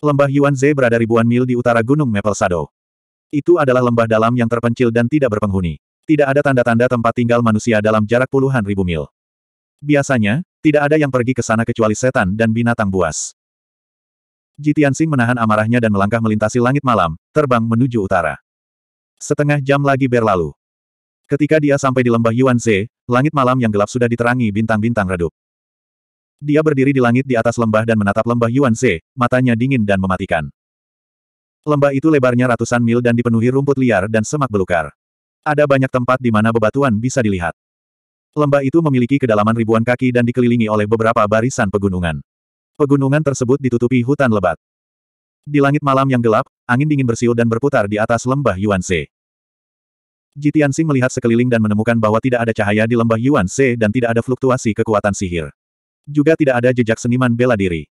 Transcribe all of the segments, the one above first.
Lembah Yuanze berada ribuan mil di utara Gunung Maple Shadow. Itu adalah lembah dalam yang terpencil dan tidak berpenghuni. Tidak ada tanda-tanda tempat tinggal manusia dalam jarak puluhan ribu mil. Biasanya, tidak ada yang pergi ke sana kecuali setan dan binatang buas. Jitiansing menahan amarahnya dan melangkah melintasi langit malam, terbang menuju utara. Setengah jam lagi berlalu. Ketika dia sampai di lembah Yuanze, langit malam yang gelap sudah diterangi bintang-bintang redup. Dia berdiri di langit di atas lembah dan menatap lembah Yuan Ze, matanya dingin dan mematikan. Lembah itu lebarnya ratusan mil dan dipenuhi rumput liar dan semak belukar. Ada banyak tempat di mana bebatuan bisa dilihat. Lembah itu memiliki kedalaman ribuan kaki dan dikelilingi oleh beberapa barisan pegunungan. Pegunungan tersebut ditutupi hutan lebat. Di langit malam yang gelap, angin dingin bersiul dan berputar di atas lembah Yuan Jitian Jitiansing melihat sekeliling dan menemukan bahwa tidak ada cahaya di lembah Yuan Se dan tidak ada fluktuasi kekuatan sihir juga tidak ada jejak seniman bela diri.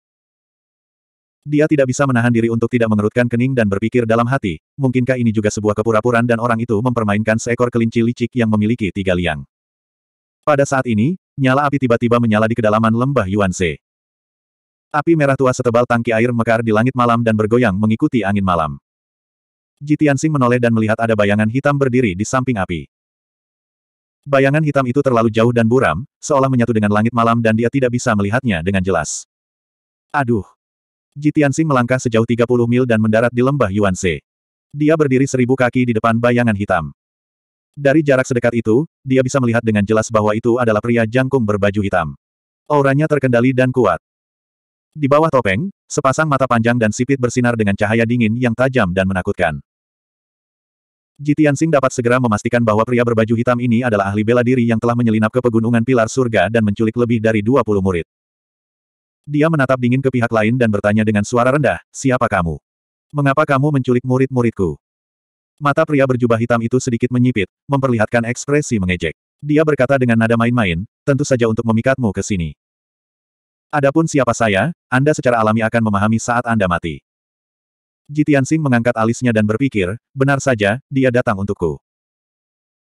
Dia tidak bisa menahan diri untuk tidak mengerutkan kening dan berpikir dalam hati, mungkinkah ini juga sebuah kepura-puraan dan orang itu mempermainkan seekor kelinci licik yang memiliki tiga liang. Pada saat ini, nyala api tiba-tiba menyala di kedalaman lembah Yuanze. Api merah tua setebal tangki air mekar di langit malam dan bergoyang mengikuti angin malam. Sing menoleh dan melihat ada bayangan hitam berdiri di samping api. Bayangan hitam itu terlalu jauh dan buram, seolah menyatu dengan langit malam dan dia tidak bisa melihatnya dengan jelas. Aduh! Jitiansing melangkah sejauh 30 mil dan mendarat di lembah Yuanse. Dia berdiri seribu kaki di depan bayangan hitam. Dari jarak sedekat itu, dia bisa melihat dengan jelas bahwa itu adalah pria jangkung berbaju hitam. Auranya terkendali dan kuat. Di bawah topeng, sepasang mata panjang dan sipit bersinar dengan cahaya dingin yang tajam dan menakutkan. Jitian Sing dapat segera memastikan bahwa pria berbaju hitam ini adalah ahli bela diri yang telah menyelinap ke pegunungan pilar surga dan menculik lebih dari 20 murid. Dia menatap dingin ke pihak lain dan bertanya dengan suara rendah, siapa kamu? Mengapa kamu menculik murid-muridku? Mata pria berjubah hitam itu sedikit menyipit, memperlihatkan ekspresi mengejek. Dia berkata dengan nada main-main, tentu saja untuk memikatmu ke sini. Adapun siapa saya, Anda secara alami akan memahami saat Anda mati. Jitian Sing mengangkat alisnya dan berpikir, benar saja, dia datang untukku.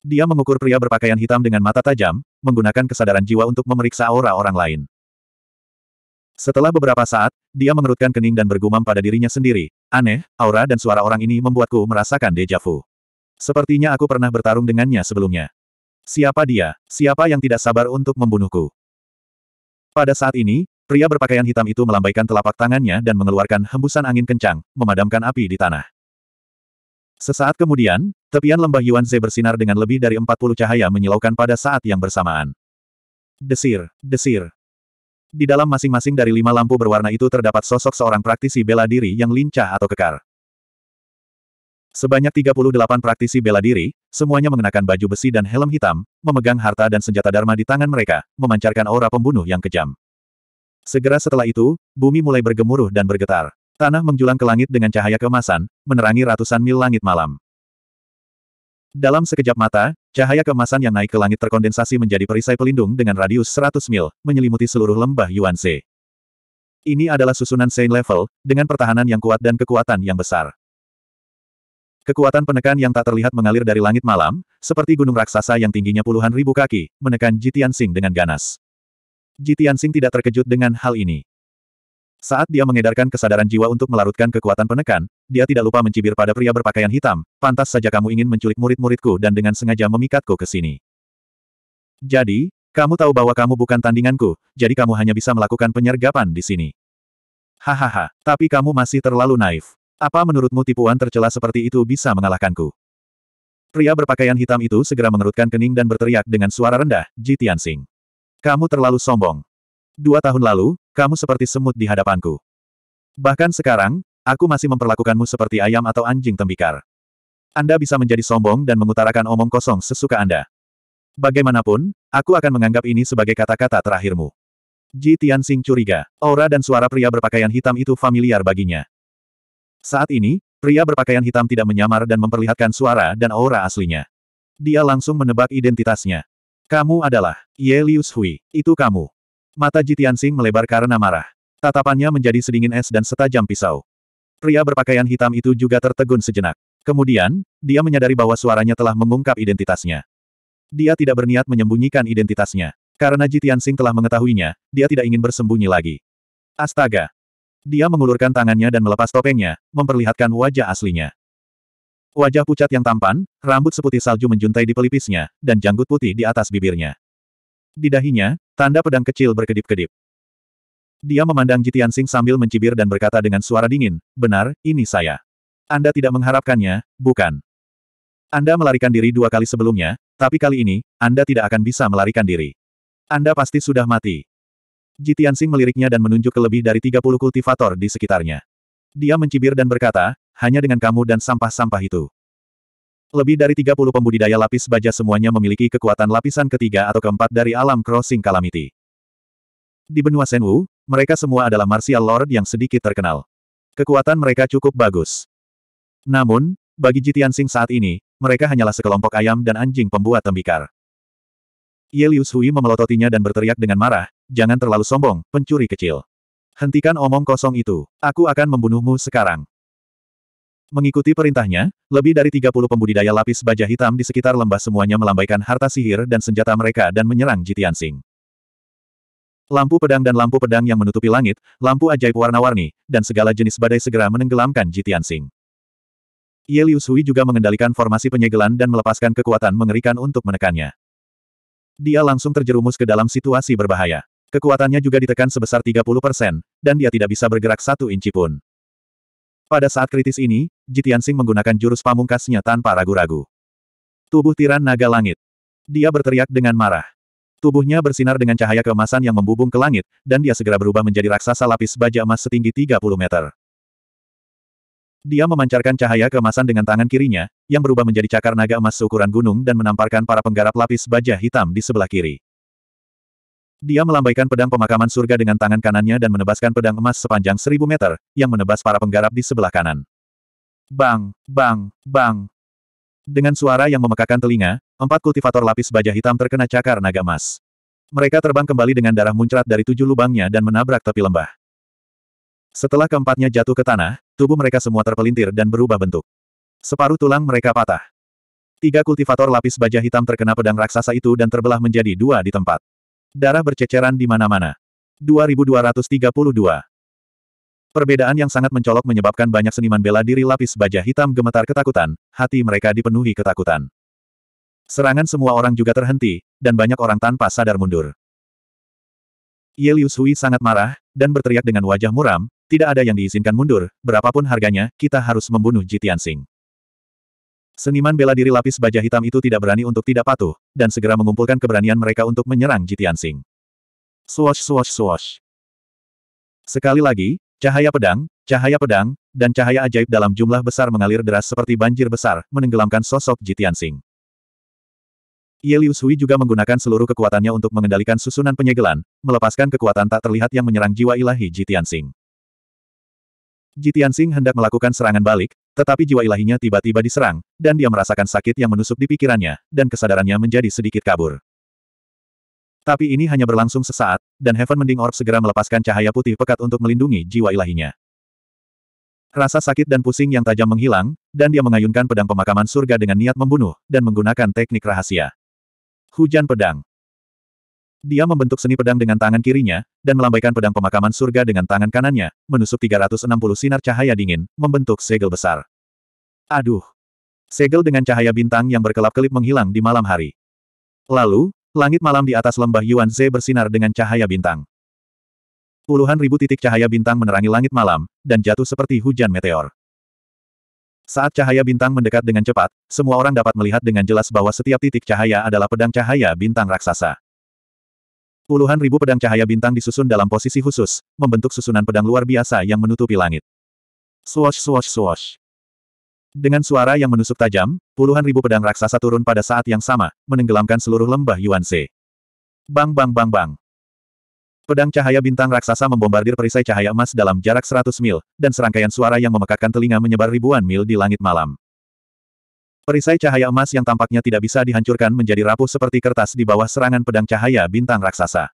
Dia mengukur pria berpakaian hitam dengan mata tajam, menggunakan kesadaran jiwa untuk memeriksa aura orang lain. Setelah beberapa saat, dia mengerutkan kening dan bergumam pada dirinya sendiri. Aneh, aura dan suara orang ini membuatku merasakan dejavu. Sepertinya aku pernah bertarung dengannya sebelumnya. Siapa dia? Siapa yang tidak sabar untuk membunuhku? Pada saat ini, Pria berpakaian hitam itu melambaikan telapak tangannya dan mengeluarkan hembusan angin kencang, memadamkan api di tanah. Sesaat kemudian, tepian lembah Yuan Ze bersinar dengan lebih dari 40 cahaya menyilaukan pada saat yang bersamaan. Desir, desir. Di dalam masing-masing dari lima lampu berwarna itu terdapat sosok seorang praktisi bela diri yang lincah atau kekar. Sebanyak 38 praktisi bela diri, semuanya mengenakan baju besi dan helm hitam, memegang harta dan senjata dharma di tangan mereka, memancarkan aura pembunuh yang kejam. Segera setelah itu, bumi mulai bergemuruh dan bergetar. Tanah menjulang ke langit dengan cahaya kemasan, menerangi ratusan mil langit malam. Dalam sekejap mata, cahaya kemasan yang naik ke langit terkondensasi menjadi perisai pelindung dengan radius 100 mil, menyelimuti seluruh lembah Yuanze. Ini adalah susunan Saint level, dengan pertahanan yang kuat dan kekuatan yang besar. Kekuatan penekan yang tak terlihat mengalir dari langit malam, seperti gunung raksasa yang tingginya puluhan ribu kaki, menekan Jitian Sing dengan ganas. Ji Tianxing tidak terkejut dengan hal ini. Saat dia mengedarkan kesadaran jiwa untuk melarutkan kekuatan penekan, dia tidak lupa mencibir pada pria berpakaian hitam, pantas saja kamu ingin menculik murid-muridku dan dengan sengaja memikatku ke sini. Jadi, kamu tahu bahwa kamu bukan tandinganku, jadi kamu hanya bisa melakukan penyergapan di sini. Hahaha, tapi kamu masih terlalu naif. Apa menurutmu tipuan tercela seperti itu bisa mengalahkanku? Pria berpakaian hitam itu segera mengerutkan kening dan berteriak dengan suara rendah, Ji Tianxing. Kamu terlalu sombong. Dua tahun lalu, kamu seperti semut di hadapanku. Bahkan sekarang, aku masih memperlakukanmu seperti ayam atau anjing tembikar. Anda bisa menjadi sombong dan mengutarakan omong kosong sesuka Anda. Bagaimanapun, aku akan menganggap ini sebagai kata-kata terakhirmu. Ji Tianxing curiga, aura dan suara pria berpakaian hitam itu familiar baginya. Saat ini, pria berpakaian hitam tidak menyamar dan memperlihatkan suara dan aura aslinya. Dia langsung menebak identitasnya. Kamu adalah Ye Liu Hui. Itu kamu. Mata Jitiansing melebar karena marah. Tatapannya menjadi sedingin es dan setajam pisau. Pria berpakaian hitam itu juga tertegun sejenak. Kemudian, dia menyadari bahwa suaranya telah mengungkap identitasnya. Dia tidak berniat menyembunyikan identitasnya. Karena Jitiansing telah mengetahuinya, dia tidak ingin bersembunyi lagi. Astaga! Dia mengulurkan tangannya dan melepas topengnya, memperlihatkan wajah aslinya. Wajah pucat yang tampan, rambut seputih salju menjuntai di pelipisnya, dan janggut putih di atas bibirnya. Di dahinya, tanda pedang kecil berkedip-kedip. Dia memandang Jitian Sing sambil mencibir dan berkata dengan suara dingin, benar, ini saya. Anda tidak mengharapkannya, bukan? Anda melarikan diri dua kali sebelumnya, tapi kali ini, Anda tidak akan bisa melarikan diri. Anda pasti sudah mati. Jitian Sing meliriknya dan menunjuk ke lebih dari 30 kultivator di sekitarnya. Dia mencibir dan berkata, hanya dengan kamu dan sampah-sampah itu. Lebih dari 30 pembudidaya lapis baja semuanya memiliki kekuatan lapisan ketiga atau keempat dari alam crossing calamity. Di benua Senwu, mereka semua adalah martial lord yang sedikit terkenal. Kekuatan mereka cukup bagus. Namun, bagi Jitian Sing saat ini, mereka hanyalah sekelompok ayam dan anjing pembuat tembikar. Yelius Hui memelototinya dan berteriak dengan marah, jangan terlalu sombong, pencuri kecil. Hentikan omong kosong itu, aku akan membunuhmu sekarang. Mengikuti perintahnya, lebih dari 30 pembudidaya lapis baja hitam di sekitar lembah semuanya melambaikan harta sihir dan senjata mereka dan menyerang Jitian Sing. Lampu pedang dan lampu pedang yang menutupi langit, lampu ajaib warna-warni, dan segala jenis badai segera menenggelamkan Jitian Sing. Ye Liu Sui juga mengendalikan formasi penyegelan dan melepaskan kekuatan mengerikan untuk menekannya. Dia langsung terjerumus ke dalam situasi berbahaya. Kekuatannya juga ditekan sebesar 30 persen, dan dia tidak bisa bergerak satu inci pun. Pada saat kritis ini, Jitiansing menggunakan jurus pamungkasnya tanpa ragu-ragu. Tubuh tiran naga langit. Dia berteriak dengan marah. Tubuhnya bersinar dengan cahaya keemasan yang membubung ke langit, dan dia segera berubah menjadi raksasa lapis baja emas setinggi 30 meter. Dia memancarkan cahaya keemasan dengan tangan kirinya, yang berubah menjadi cakar naga emas seukuran gunung dan menamparkan para penggarap lapis baja hitam di sebelah kiri. Dia melambaikan pedang pemakaman surga dengan tangan kanannya dan menebaskan pedang emas sepanjang seribu meter, yang menebas para penggarap di sebelah kanan. Bang, bang, bang. Dengan suara yang memekakan telinga, empat kultivator lapis baja hitam terkena cakar naga emas. Mereka terbang kembali dengan darah muncrat dari tujuh lubangnya dan menabrak tepi lembah. Setelah keempatnya jatuh ke tanah, tubuh mereka semua terpelintir dan berubah bentuk. Separuh tulang mereka patah. Tiga kultivator lapis baja hitam terkena pedang raksasa itu dan terbelah menjadi dua di tempat. Darah berceceran di mana-mana. 2232 Perbedaan yang sangat mencolok menyebabkan banyak seniman bela diri lapis baja hitam gemetar ketakutan, hati mereka dipenuhi ketakutan. Serangan semua orang juga terhenti, dan banyak orang tanpa sadar mundur. Ye Liu Sui sangat marah, dan berteriak dengan wajah muram, tidak ada yang diizinkan mundur, berapapun harganya, kita harus membunuh Jitian Sing. Seniman bela diri lapis baja hitam itu tidak berani untuk tidak patuh, dan segera mengumpulkan keberanian mereka untuk menyerang Jitian Sing. Swash swash swash. Sekali lagi, Cahaya pedang, cahaya pedang, dan cahaya ajaib dalam jumlah besar mengalir deras seperti banjir besar, menenggelamkan sosok Jitian Sing. Yelius Hui juga menggunakan seluruh kekuatannya untuk mengendalikan susunan penyegelan, melepaskan kekuatan tak terlihat yang menyerang jiwa ilahi Jitian Sing. Jitian Sing hendak melakukan serangan balik, tetapi jiwa ilahinya tiba-tiba diserang, dan dia merasakan sakit yang menusuk di pikirannya, dan kesadarannya menjadi sedikit kabur. Tapi ini hanya berlangsung sesaat, dan Heaven Mending Orb segera melepaskan cahaya putih pekat untuk melindungi jiwa ilahinya. Rasa sakit dan pusing yang tajam menghilang, dan dia mengayunkan pedang pemakaman surga dengan niat membunuh, dan menggunakan teknik rahasia. Hujan pedang. Dia membentuk seni pedang dengan tangan kirinya, dan melambaikan pedang pemakaman surga dengan tangan kanannya, menusuk 360 sinar cahaya dingin, membentuk segel besar. Aduh! Segel dengan cahaya bintang yang berkelap-kelip menghilang di malam hari. Lalu, Langit malam di atas lembah Yuan Ze bersinar dengan cahaya bintang. Puluhan ribu titik cahaya bintang menerangi langit malam, dan jatuh seperti hujan meteor. Saat cahaya bintang mendekat dengan cepat, semua orang dapat melihat dengan jelas bahwa setiap titik cahaya adalah pedang cahaya bintang raksasa. Puluhan ribu pedang cahaya bintang disusun dalam posisi khusus, membentuk susunan pedang luar biasa yang menutupi langit. Swash swash swash. Dengan suara yang menusuk tajam, puluhan ribu pedang raksasa turun pada saat yang sama, menenggelamkan seluruh lembah Yuanse. Bang bang bang bang. Pedang cahaya bintang raksasa membombardir perisai cahaya emas dalam jarak 100 mil, dan serangkaian suara yang memekakkan telinga menyebar ribuan mil di langit malam. Perisai cahaya emas yang tampaknya tidak bisa dihancurkan menjadi rapuh seperti kertas di bawah serangan pedang cahaya bintang raksasa.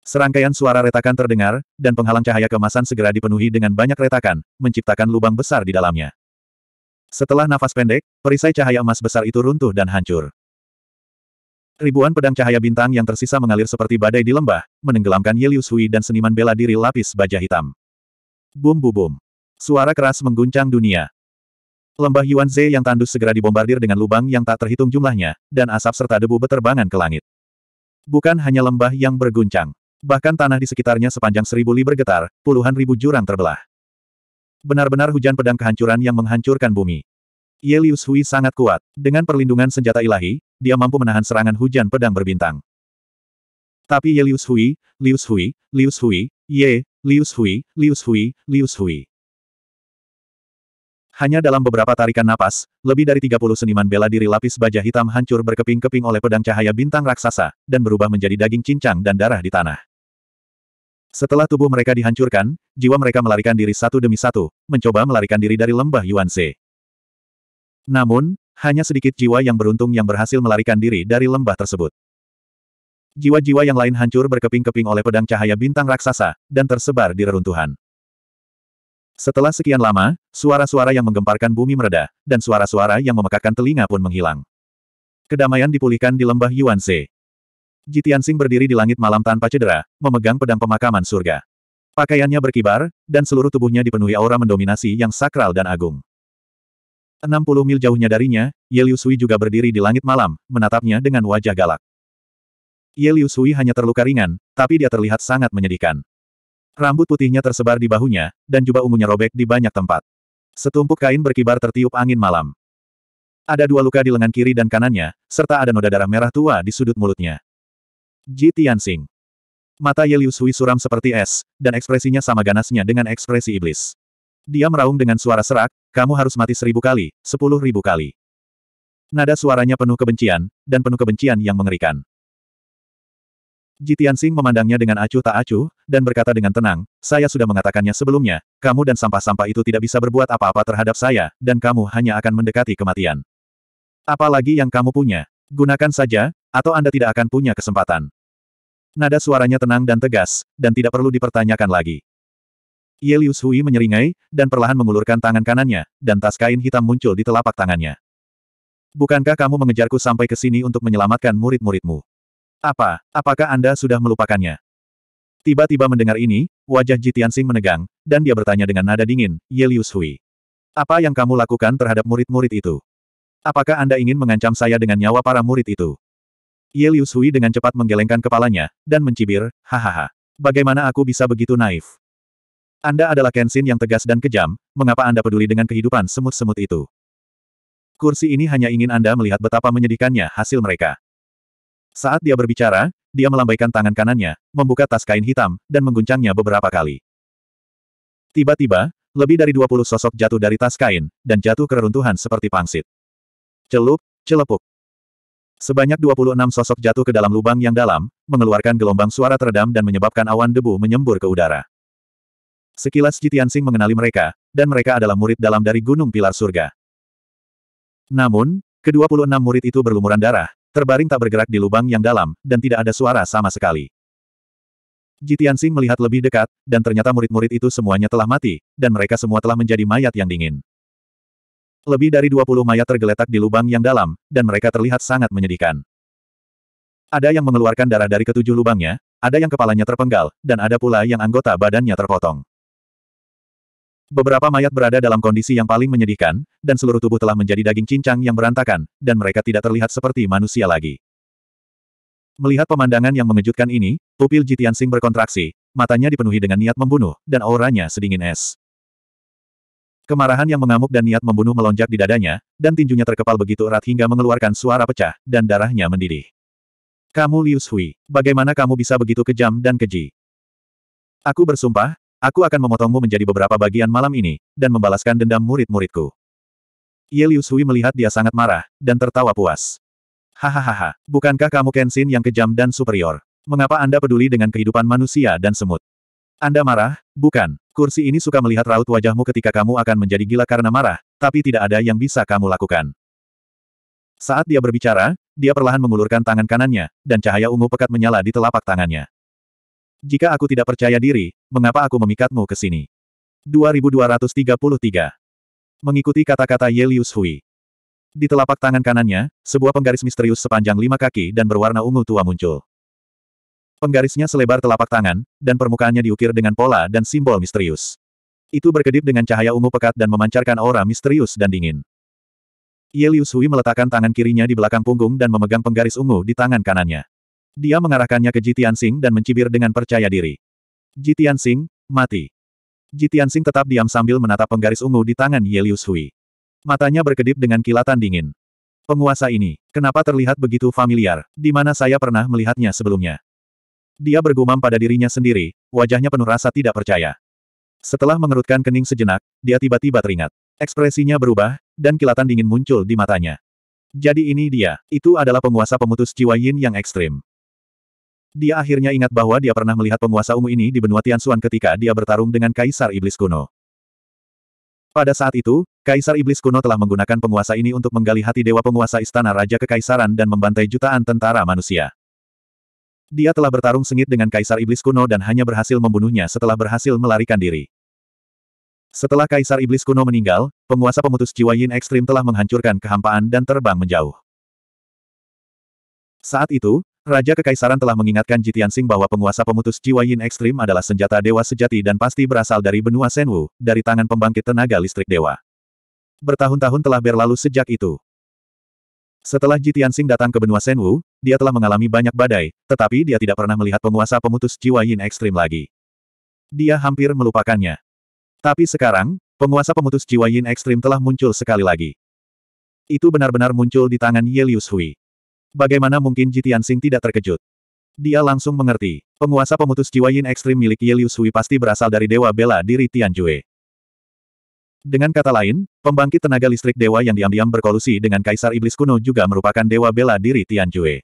Serangkaian suara retakan terdengar, dan penghalang cahaya kemasan segera dipenuhi dengan banyak retakan, menciptakan lubang besar di dalamnya. Setelah nafas pendek, perisai cahaya emas besar itu runtuh dan hancur. Ribuan pedang cahaya bintang yang tersisa mengalir seperti badai di lembah, menenggelamkan Yelius Hui dan seniman bela diri lapis baja hitam. Bum bum, bum. Suara keras mengguncang dunia. Lembah Yuan Ze yang tandus segera dibombardir dengan lubang yang tak terhitung jumlahnya, dan asap serta debu beterbangan ke langit. Bukan hanya lembah yang berguncang. Bahkan tanah di sekitarnya sepanjang seribu li bergetar, puluhan ribu jurang terbelah. Benar-benar hujan pedang kehancuran yang menghancurkan bumi. Yelius Hui sangat kuat. Dengan perlindungan senjata ilahi, dia mampu menahan serangan hujan pedang berbintang. Tapi Yelius Hui, Yelius Hui, Yelius Hui, Ye, Yelius Hui, Yelius Hui, Lius Hui. Hanya dalam beberapa tarikan napas, lebih dari 30 seniman bela diri lapis baja hitam hancur berkeping-keping oleh pedang cahaya bintang raksasa, dan berubah menjadi daging cincang dan darah di tanah. Setelah tubuh mereka dihancurkan, jiwa mereka melarikan diri satu demi satu, mencoba melarikan diri dari lembah Yuanze. Namun, hanya sedikit jiwa yang beruntung yang berhasil melarikan diri dari lembah tersebut. Jiwa-jiwa yang lain hancur berkeping-keping oleh pedang cahaya bintang raksasa, dan tersebar di reruntuhan. Setelah sekian lama, suara-suara yang menggemparkan bumi mereda, dan suara-suara yang memekakkan telinga pun menghilang. Kedamaian dipulihkan di lembah Yuanze. Jitian Jitiansing berdiri di langit malam tanpa cedera, memegang pedang pemakaman surga. Pakaiannya berkibar, dan seluruh tubuhnya dipenuhi aura mendominasi yang sakral dan agung. 60 mil jauhnya darinya, Ye Liu Sui juga berdiri di langit malam, menatapnya dengan wajah galak. Ye Liu Sui hanya terluka ringan, tapi dia terlihat sangat menyedihkan. Rambut putihnya tersebar di bahunya, dan jubah ungunya robek di banyak tempat. Setumpuk kain berkibar tertiup angin malam. Ada dua luka di lengan kiri dan kanannya, serta ada noda darah merah tua di sudut mulutnya. Ji Tianxing. Mata Ye Liu Sui suram seperti es, dan ekspresinya sama ganasnya dengan ekspresi iblis. Dia meraung dengan suara serak, kamu harus mati seribu kali, sepuluh ribu kali. Nada suaranya penuh kebencian, dan penuh kebencian yang mengerikan. Jitian Sing memandangnya dengan acuh tak acuh, dan berkata dengan tenang, saya sudah mengatakannya sebelumnya, kamu dan sampah-sampah itu tidak bisa berbuat apa-apa terhadap saya, dan kamu hanya akan mendekati kematian. Apalagi yang kamu punya, gunakan saja, atau Anda tidak akan punya kesempatan. Nada suaranya tenang dan tegas, dan tidak perlu dipertanyakan lagi. Yelius Hui menyeringai, dan perlahan mengulurkan tangan kanannya, dan tas kain hitam muncul di telapak tangannya. Bukankah kamu mengejarku sampai ke sini untuk menyelamatkan murid-muridmu? Apa, apakah Anda sudah melupakannya? Tiba-tiba mendengar ini, wajah Jitian Sing menegang, dan dia bertanya dengan nada dingin, Yelius Hui. Apa yang kamu lakukan terhadap murid-murid itu? Apakah Anda ingin mengancam saya dengan nyawa para murid itu? Ye Liu Sui dengan cepat menggelengkan kepalanya, dan mencibir, hahaha. Bagaimana aku bisa begitu naif? Anda adalah Kenshin yang tegas dan kejam, mengapa Anda peduli dengan kehidupan semut-semut itu? Kursi ini hanya ingin Anda melihat betapa menyedihkannya hasil mereka. Saat dia berbicara, dia melambaikan tangan kanannya, membuka tas kain hitam, dan mengguncangnya beberapa kali. Tiba-tiba, lebih dari 20 sosok jatuh dari tas kain, dan jatuh ke reruntuhan seperti pangsit. Celup, celepuk. Sebanyak 26 sosok jatuh ke dalam lubang yang dalam, mengeluarkan gelombang suara teredam dan menyebabkan awan debu menyembur ke udara. Sekilas Jitiansing mengenali mereka, dan mereka adalah murid dalam dari Gunung Pilar Surga. Namun, ke-26 murid itu berlumuran darah, terbaring tak bergerak di lubang yang dalam, dan tidak ada suara sama sekali. Jitiansing melihat lebih dekat, dan ternyata murid-murid itu semuanya telah mati, dan mereka semua telah menjadi mayat yang dingin. Lebih dari 20 mayat tergeletak di lubang yang dalam, dan mereka terlihat sangat menyedihkan. Ada yang mengeluarkan darah dari ketujuh lubangnya, ada yang kepalanya terpenggal, dan ada pula yang anggota badannya terpotong. Beberapa mayat berada dalam kondisi yang paling menyedihkan, dan seluruh tubuh telah menjadi daging cincang yang berantakan, dan mereka tidak terlihat seperti manusia lagi. Melihat pemandangan yang mengejutkan ini, pupil Jitian Sing berkontraksi, matanya dipenuhi dengan niat membunuh, dan auranya sedingin es. Kemarahan yang mengamuk dan niat membunuh melonjak di dadanya, dan tinjunya terkepal begitu erat hingga mengeluarkan suara pecah, dan darahnya mendidih. Kamu Liu Hui, bagaimana kamu bisa begitu kejam dan keji? Aku bersumpah, aku akan memotongmu menjadi beberapa bagian malam ini, dan membalaskan dendam murid-muridku. Ye Liu Hui melihat dia sangat marah, dan tertawa puas. Hahaha, bukankah kamu Kenshin yang kejam dan superior? Mengapa Anda peduli dengan kehidupan manusia dan semut? Anda marah, bukan? Kursi ini suka melihat raut wajahmu ketika kamu akan menjadi gila karena marah, tapi tidak ada yang bisa kamu lakukan. Saat dia berbicara, dia perlahan mengulurkan tangan kanannya, dan cahaya ungu pekat menyala di telapak tangannya. Jika aku tidak percaya diri, mengapa aku memikatmu ke sini? 2233 Mengikuti kata-kata Yelius Hui. Di telapak tangan kanannya, sebuah penggaris misterius sepanjang lima kaki dan berwarna ungu tua muncul. Penggarisnya selebar telapak tangan, dan permukaannya diukir dengan pola dan simbol misterius. Itu berkedip dengan cahaya ungu pekat dan memancarkan aura misterius dan dingin. Yelius Hui meletakkan tangan kirinya di belakang punggung dan memegang penggaris ungu di tangan kanannya. Dia mengarahkannya ke Jitian Sing dan mencibir dengan percaya diri. Jitian Sing, mati. Jitian Sing tetap diam sambil menatap penggaris ungu di tangan Yelius Hui. Matanya berkedip dengan kilatan dingin. Penguasa ini, kenapa terlihat begitu familiar? Di mana saya pernah melihatnya sebelumnya? Dia bergumam pada dirinya sendiri, wajahnya penuh rasa tidak percaya. Setelah mengerutkan kening sejenak, dia tiba-tiba teringat. Ekspresinya berubah, dan kilatan dingin muncul di matanya. Jadi ini dia, itu adalah penguasa pemutus jiwa yin yang ekstrim. Dia akhirnya ingat bahwa dia pernah melihat penguasa ungu ini di benua Tianxuan ketika dia bertarung dengan Kaisar Iblis kuno. Pada saat itu, Kaisar Iblis kuno telah menggunakan penguasa ini untuk menggali hati Dewa Penguasa Istana Raja Kekaisaran dan membantai jutaan tentara manusia. Dia telah bertarung sengit dengan Kaisar Iblis kuno dan hanya berhasil membunuhnya setelah berhasil melarikan diri. Setelah Kaisar Iblis kuno meninggal, penguasa pemutus jiwa Yin Ekstrim telah menghancurkan kehampaan dan terbang menjauh. Saat itu, Raja Kekaisaran telah mengingatkan Jitian Sing bahwa penguasa pemutus jiwa Yin Ekstrim adalah senjata dewa sejati dan pasti berasal dari benua Senwu, dari tangan pembangkit tenaga listrik dewa. Bertahun-tahun telah berlalu sejak itu. Setelah Ji Tianxing datang ke benua Senwu, dia telah mengalami banyak badai, tetapi dia tidak pernah melihat penguasa pemutus jiwa Yin ekstrim lagi. Dia hampir melupakannya. Tapi sekarang, penguasa pemutus jiwa Yin ekstrim telah muncul sekali lagi. Itu benar-benar muncul di tangan Ye Hui. Bagaimana mungkin Ji Tianxing tidak terkejut? Dia langsung mengerti, penguasa pemutus jiwa Yin ekstrim milik Ye Hui pasti berasal dari Dewa Bela Diri Tianjue. Dengan kata lain, pembangkit tenaga listrik dewa yang diam-diam berkolusi dengan Kaisar Iblis kuno juga merupakan dewa bela diri Tianjue.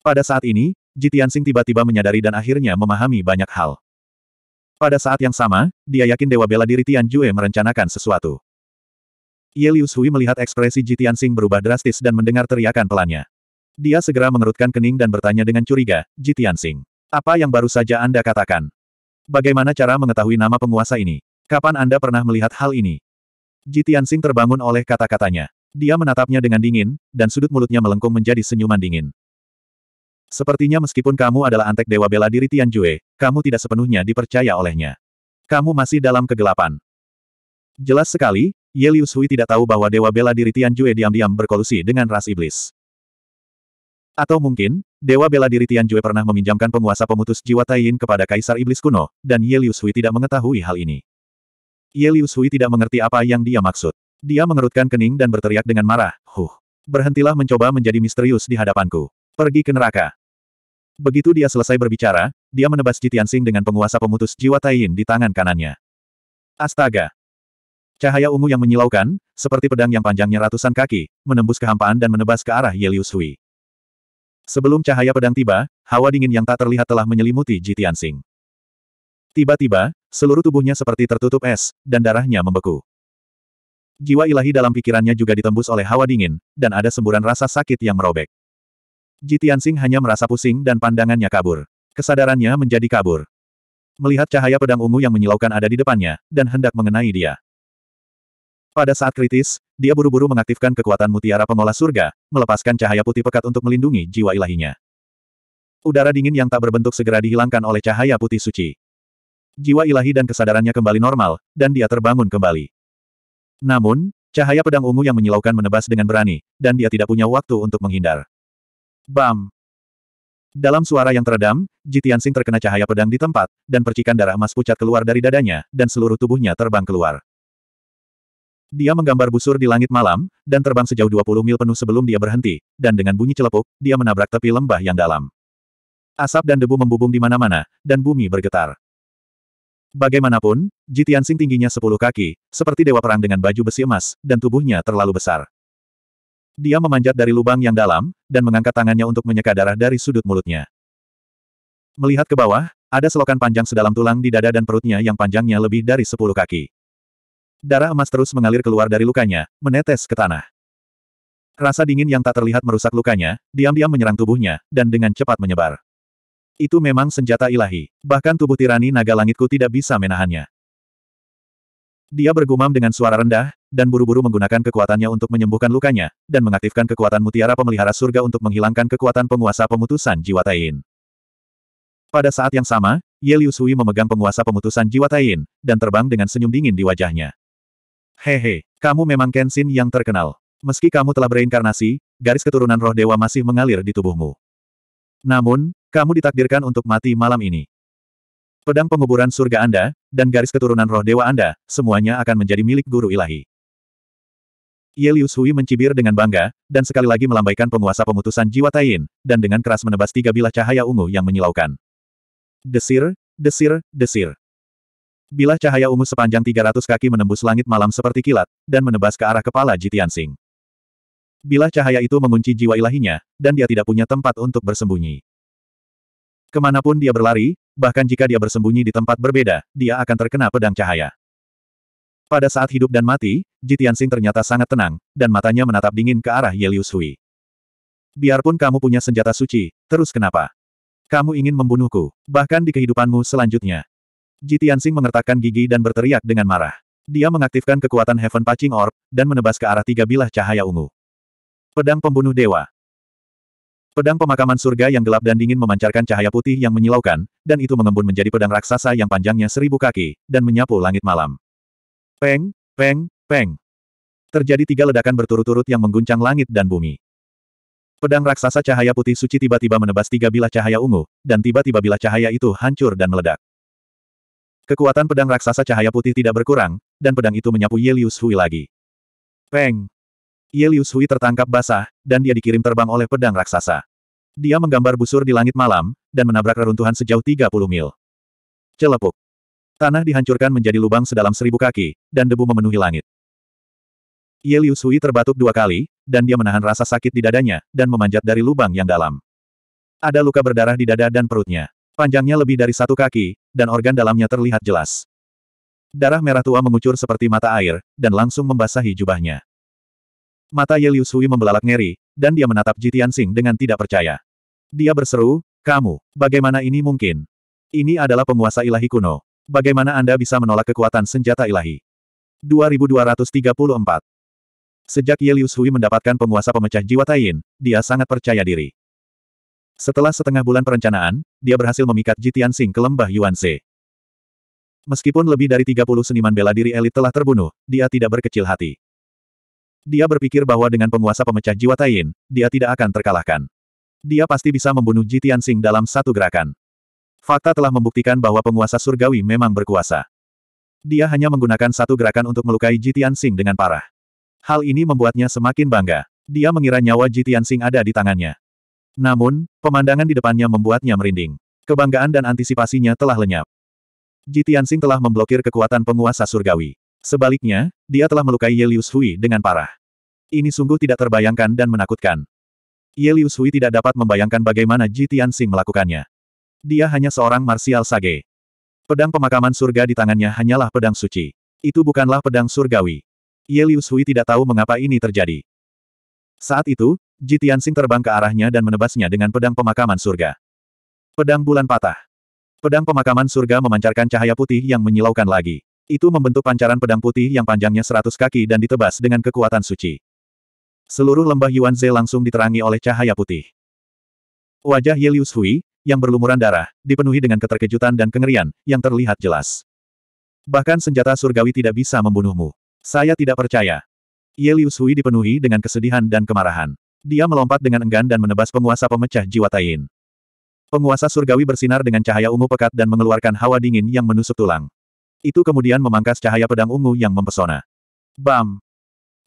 Pada saat ini, Ji Tianxing tiba-tiba menyadari dan akhirnya memahami banyak hal. Pada saat yang sama, dia yakin dewa bela diri Tianjue merencanakan sesuatu. Ye Liu melihat ekspresi Ji Tianxing berubah drastis dan mendengar teriakan pelannya. Dia segera mengerutkan kening dan bertanya dengan curiga, Ji Tianxing, apa yang baru saja Anda katakan? Bagaimana cara mengetahui nama penguasa ini? Kapan Anda pernah melihat hal ini? Ji Tianxing terbangun oleh kata-katanya. Dia menatapnya dengan dingin, dan sudut mulutnya melengkung menjadi senyuman dingin. Sepertinya meskipun kamu adalah antek dewa bela diri Tian kamu tidak sepenuhnya dipercaya olehnya. Kamu masih dalam kegelapan. Jelas sekali, Ye Liu Sui tidak tahu bahwa dewa bela diri Tian diam-diam berkolusi dengan ras iblis. Atau mungkin, Dewa Bela Diri Tian pernah meminjamkan penguasa pemutus jiwa Taiyin kepada Kaisar Iblis kuno, dan Ye Liu Sui tidak mengetahui hal ini. Ye Liu tidak mengerti apa yang dia maksud. Dia mengerutkan kening dan berteriak dengan marah, Huh! Berhentilah mencoba menjadi misterius di hadapanku. Pergi ke neraka. Begitu dia selesai berbicara, dia menebas Jitiansing dengan penguasa pemutus jiwa Taiyin di tangan kanannya. Astaga! Cahaya ungu yang menyilaukan, seperti pedang yang panjangnya ratusan kaki, menembus kehampaan dan menebas ke arah Yelius Hui. Sebelum cahaya pedang tiba, hawa dingin yang tak terlihat telah menyelimuti Jitiansing. Tiba-tiba, Seluruh tubuhnya seperti tertutup es, dan darahnya membeku. Jiwa ilahi dalam pikirannya juga ditembus oleh hawa dingin, dan ada semburan rasa sakit yang merobek. Ji Tianxing hanya merasa pusing dan pandangannya kabur. Kesadarannya menjadi kabur. Melihat cahaya pedang ungu yang menyilaukan ada di depannya, dan hendak mengenai dia. Pada saat kritis, dia buru-buru mengaktifkan kekuatan mutiara pengolah surga, melepaskan cahaya putih pekat untuk melindungi jiwa ilahinya. Udara dingin yang tak berbentuk segera dihilangkan oleh cahaya putih suci. Jiwa ilahi dan kesadarannya kembali normal, dan dia terbangun kembali. Namun, cahaya pedang ungu yang menyilaukan menebas dengan berani, dan dia tidak punya waktu untuk menghindar. Bam! Dalam suara yang teredam, Jitian Sing terkena cahaya pedang di tempat, dan percikan darah emas pucat keluar dari dadanya, dan seluruh tubuhnya terbang keluar. Dia menggambar busur di langit malam, dan terbang sejauh 20 mil penuh sebelum dia berhenti, dan dengan bunyi celepuk, dia menabrak tepi lembah yang dalam. Asap dan debu membubung di mana-mana, dan bumi bergetar. Bagaimanapun, Jitian Sing tingginya sepuluh kaki, seperti dewa perang dengan baju besi emas, dan tubuhnya terlalu besar. Dia memanjat dari lubang yang dalam, dan mengangkat tangannya untuk menyeka darah dari sudut mulutnya. Melihat ke bawah, ada selokan panjang sedalam tulang di dada dan perutnya yang panjangnya lebih dari sepuluh kaki. Darah emas terus mengalir keluar dari lukanya, menetes ke tanah. Rasa dingin yang tak terlihat merusak lukanya, diam-diam menyerang tubuhnya, dan dengan cepat menyebar. Itu memang senjata ilahi. Bahkan tubuh tirani naga langitku tidak bisa menahannya. Dia bergumam dengan suara rendah, dan buru-buru menggunakan kekuatannya untuk menyembuhkan lukanya, dan mengaktifkan kekuatan mutiara pemelihara surga untuk menghilangkan kekuatan penguasa pemutusan jiwa Tain. Pada saat yang sama, Ye Liu Sui memegang penguasa pemutusan jiwa Tain, dan terbang dengan senyum dingin di wajahnya. Hehe, kamu memang Kenshin yang terkenal. Meski kamu telah bereinkarnasi, garis keturunan roh dewa masih mengalir di tubuhmu. Namun, kamu ditakdirkan untuk mati malam ini. Pedang penguburan surga Anda, dan garis keturunan roh dewa Anda, semuanya akan menjadi milik guru ilahi. Yelius Hui mencibir dengan bangga, dan sekali lagi melambaikan penguasa pemutusan jiwa Tain, dan dengan keras menebas tiga bilah cahaya ungu yang menyilaukan. Desir, desir, desir. Bilah cahaya ungu sepanjang 300 kaki menembus langit malam seperti kilat, dan menebas ke arah kepala Jitian Sing. Bilah cahaya itu mengunci jiwa ilahinya, dan dia tidak punya tempat untuk bersembunyi. Kemanapun dia berlari, bahkan jika dia bersembunyi di tempat berbeda, dia akan terkena pedang cahaya. Pada saat hidup dan mati, Jitiansing ternyata sangat tenang, dan matanya menatap dingin ke arah Yelius Hui. Biarpun kamu punya senjata suci, terus kenapa? Kamu ingin membunuhku, bahkan di kehidupanmu selanjutnya. Jitiansing mengertakkan gigi dan berteriak dengan marah. Dia mengaktifkan kekuatan Heaven Patching Orb, dan menebas ke arah tiga bilah cahaya ungu. Pedang pembunuh dewa. Pedang pemakaman surga yang gelap dan dingin memancarkan cahaya putih yang menyilaukan, dan itu mengembun menjadi pedang raksasa yang panjangnya seribu kaki, dan menyapu langit malam. Peng, peng, peng. Terjadi tiga ledakan berturut-turut yang mengguncang langit dan bumi. Pedang raksasa cahaya putih suci tiba-tiba menebas tiga bilah cahaya ungu, dan tiba-tiba bilah cahaya itu hancur dan meledak. Kekuatan pedang raksasa cahaya putih tidak berkurang, dan pedang itu menyapu Yelius Hui lagi. Peng, Ye Liu tertangkap basah, dan dia dikirim terbang oleh pedang raksasa. Dia menggambar busur di langit malam, dan menabrak reruntuhan sejauh 30 mil. Celepuk. Tanah dihancurkan menjadi lubang sedalam seribu kaki, dan debu memenuhi langit. Ye Liu terbatuk dua kali, dan dia menahan rasa sakit di dadanya, dan memanjat dari lubang yang dalam. Ada luka berdarah di dada dan perutnya. Panjangnya lebih dari satu kaki, dan organ dalamnya terlihat jelas. Darah merah tua mengucur seperti mata air, dan langsung membasahi jubahnya. Mata Ye Liu membelalak ngeri, dan dia menatap Ji Tianxing dengan tidak percaya. Dia berseru, kamu, bagaimana ini mungkin? Ini adalah penguasa ilahi kuno. Bagaimana Anda bisa menolak kekuatan senjata ilahi? 2234 Sejak Ye Liu mendapatkan penguasa pemecah jiwa Tain, dia sangat percaya diri. Setelah setengah bulan perencanaan, dia berhasil memikat Ji Tianxing ke lembah Yuanze. Meskipun lebih dari 30 seniman bela diri elit telah terbunuh, dia tidak berkecil hati. Dia berpikir bahwa dengan penguasa pemecah jiwa Taiyin, dia tidak akan terkalahkan. Dia pasti bisa membunuh Jitian Tianxing dalam satu gerakan. Fakta telah membuktikan bahwa penguasa surgawi memang berkuasa. Dia hanya menggunakan satu gerakan untuk melukai Jitian Tianxing dengan parah. Hal ini membuatnya semakin bangga. Dia mengira nyawa Jitian Tianxing ada di tangannya. Namun, pemandangan di depannya membuatnya merinding. Kebanggaan dan antisipasinya telah lenyap. Jitian Tianxing telah memblokir kekuatan penguasa surgawi. Sebaliknya, dia telah melukai Yelius Hui dengan parah. Ini sungguh tidak terbayangkan dan menakutkan. Yelius Hui tidak dapat membayangkan bagaimana Ji Tianxing melakukannya. Dia hanya seorang marsial sage. Pedang pemakaman surga di tangannya hanyalah pedang suci. Itu bukanlah pedang surgawi. Yelius Hui tidak tahu mengapa ini terjadi. Saat itu, Ji Tianxing terbang ke arahnya dan menebasnya dengan pedang pemakaman surga. Pedang bulan patah. Pedang pemakaman surga memancarkan cahaya putih yang menyilaukan lagi. Itu membentuk pancaran pedang putih yang panjangnya seratus kaki dan ditebas dengan kekuatan suci. Seluruh lembah Yuanze langsung diterangi oleh cahaya putih. Wajah Yelius Hui, yang berlumuran darah, dipenuhi dengan keterkejutan dan kengerian, yang terlihat jelas. Bahkan senjata surgawi tidak bisa membunuhmu. Saya tidak percaya. Yelius Hui dipenuhi dengan kesedihan dan kemarahan. Dia melompat dengan enggan dan menebas penguasa pemecah jiwa Tain. Penguasa surgawi bersinar dengan cahaya ungu pekat dan mengeluarkan hawa dingin yang menusuk tulang. Itu kemudian memangkas cahaya pedang ungu yang mempesona. Bam!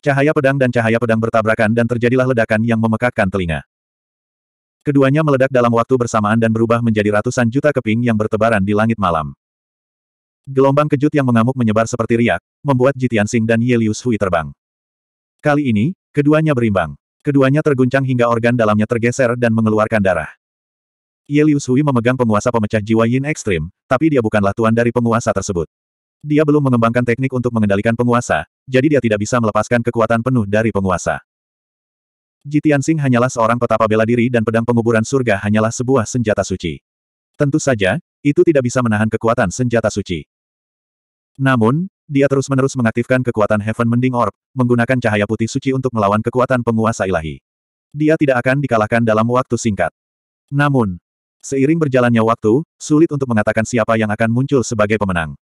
Cahaya pedang dan cahaya pedang bertabrakan dan terjadilah ledakan yang memekakkan telinga. Keduanya meledak dalam waktu bersamaan dan berubah menjadi ratusan juta keping yang bertebaran di langit malam. Gelombang kejut yang mengamuk menyebar seperti riak, membuat Jitian Sing dan Yelius Hui terbang. Kali ini, keduanya berimbang. Keduanya terguncang hingga organ dalamnya tergeser dan mengeluarkan darah. Yelius Hui memegang penguasa pemecah jiwa Yin Ekstrim, tapi dia bukanlah tuan dari penguasa tersebut. Dia belum mengembangkan teknik untuk mengendalikan penguasa, jadi dia tidak bisa melepaskan kekuatan penuh dari penguasa. Jitian Singh hanyalah seorang petapa bela diri dan pedang penguburan surga hanyalah sebuah senjata suci. Tentu saja, itu tidak bisa menahan kekuatan senjata suci. Namun, dia terus-menerus mengaktifkan kekuatan Heaven Mending Orb, menggunakan cahaya putih suci untuk melawan kekuatan penguasa ilahi. Dia tidak akan dikalahkan dalam waktu singkat. Namun, seiring berjalannya waktu, sulit untuk mengatakan siapa yang akan muncul sebagai pemenang.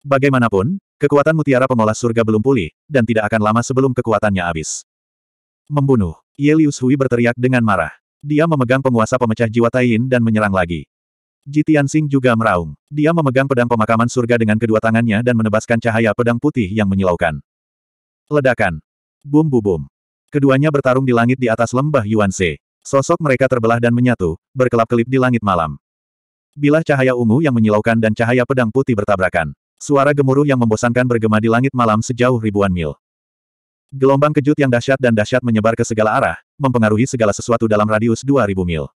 Bagaimanapun, kekuatan mutiara pengolah surga belum pulih, dan tidak akan lama sebelum kekuatannya habis. Membunuh, Yelius Hui berteriak dengan marah. Dia memegang penguasa pemecah jiwa Taiyin dan menyerang lagi. Jitian juga meraung. Dia memegang pedang pemakaman surga dengan kedua tangannya dan menebaskan cahaya pedang putih yang menyilaukan. Ledakan. Bum bum bum. Keduanya bertarung di langit di atas lembah Yuanse. Sosok mereka terbelah dan menyatu, berkelap-kelip di langit malam. Bilah cahaya ungu yang menyilaukan dan cahaya pedang putih bertabrakan. Suara gemuruh yang membosankan bergema di langit malam sejauh ribuan mil. Gelombang kejut yang dahsyat dan dahsyat menyebar ke segala arah, mempengaruhi segala sesuatu dalam radius 2000 mil.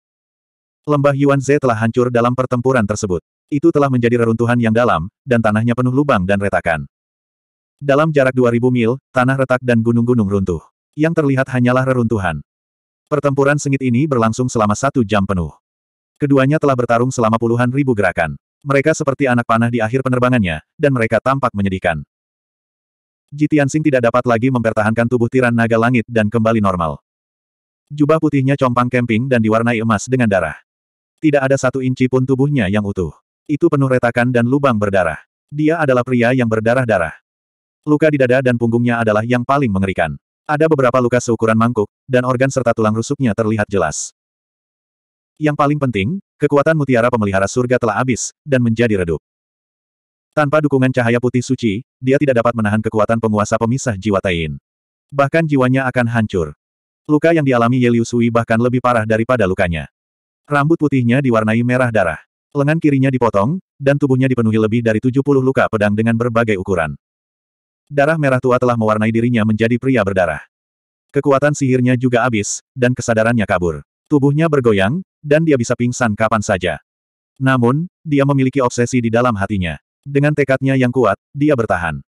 Lembah Yuan Ze telah hancur dalam pertempuran tersebut. Itu telah menjadi reruntuhan yang dalam, dan tanahnya penuh lubang dan retakan. Dalam jarak 2000 mil, tanah retak dan gunung-gunung runtuh. Yang terlihat hanyalah reruntuhan. Pertempuran sengit ini berlangsung selama satu jam penuh. Keduanya telah bertarung selama puluhan ribu gerakan. Mereka seperti anak panah di akhir penerbangannya, dan mereka tampak menyedihkan. Jitiansing tidak dapat lagi mempertahankan tubuh tiran naga langit dan kembali normal. Jubah putihnya compang kemping dan diwarnai emas dengan darah. Tidak ada satu inci pun tubuhnya yang utuh. Itu penuh retakan dan lubang berdarah. Dia adalah pria yang berdarah-darah. Luka di dada dan punggungnya adalah yang paling mengerikan. Ada beberapa luka seukuran mangkuk, dan organ serta tulang rusuknya terlihat jelas. Yang paling penting, Kekuatan mutiara pemelihara surga telah habis, dan menjadi redup. Tanpa dukungan cahaya putih suci, dia tidak dapat menahan kekuatan penguasa pemisah jiwa Tain. Bahkan jiwanya akan hancur. Luka yang dialami Yeliusui Sui bahkan lebih parah daripada lukanya. Rambut putihnya diwarnai merah darah. Lengan kirinya dipotong, dan tubuhnya dipenuhi lebih dari 70 luka pedang dengan berbagai ukuran. Darah merah tua telah mewarnai dirinya menjadi pria berdarah. Kekuatan sihirnya juga habis, dan kesadarannya kabur. Tubuhnya bergoyang, dan dia bisa pingsan kapan saja. Namun, dia memiliki obsesi di dalam hatinya. Dengan tekadnya yang kuat, dia bertahan.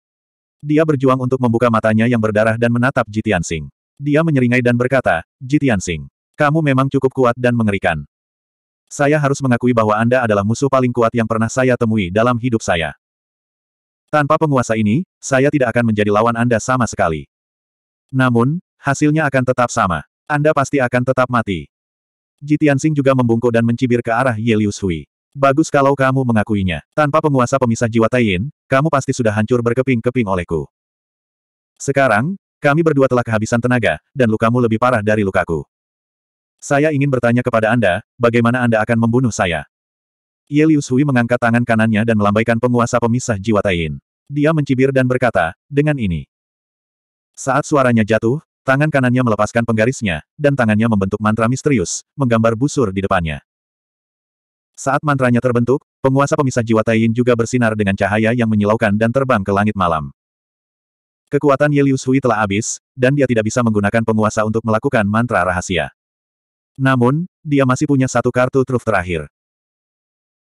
Dia berjuang untuk membuka matanya yang berdarah dan menatap Jitian Singh. Dia menyeringai dan berkata, Jitian Singh, kamu memang cukup kuat dan mengerikan. Saya harus mengakui bahwa Anda adalah musuh paling kuat yang pernah saya temui dalam hidup saya. Tanpa penguasa ini, saya tidak akan menjadi lawan Anda sama sekali. Namun, hasilnya akan tetap sama. Anda pasti akan tetap mati. Ji Tianxing juga membungkuk dan mencibir ke arah Ye Liu Bagus kalau kamu mengakuinya. Tanpa penguasa pemisah jiwa Taiyin, kamu pasti sudah hancur berkeping-keping olehku. Sekarang, kami berdua telah kehabisan tenaga, dan lukamu lebih parah dari lukaku. Saya ingin bertanya kepada Anda, bagaimana Anda akan membunuh saya? Ye Liu mengangkat tangan kanannya dan melambaikan penguasa pemisah jiwa Taiyin. Dia mencibir dan berkata, dengan ini. Saat suaranya jatuh, Tangan kanannya melepaskan penggarisnya, dan tangannya membentuk mantra misterius, menggambar busur di depannya. Saat mantranya terbentuk, penguasa pemisah jiwa Taiyin juga bersinar dengan cahaya yang menyilaukan dan terbang ke langit malam. Kekuatan Yelius Hui telah habis, dan dia tidak bisa menggunakan penguasa untuk melakukan mantra rahasia. Namun, dia masih punya satu kartu truf terakhir.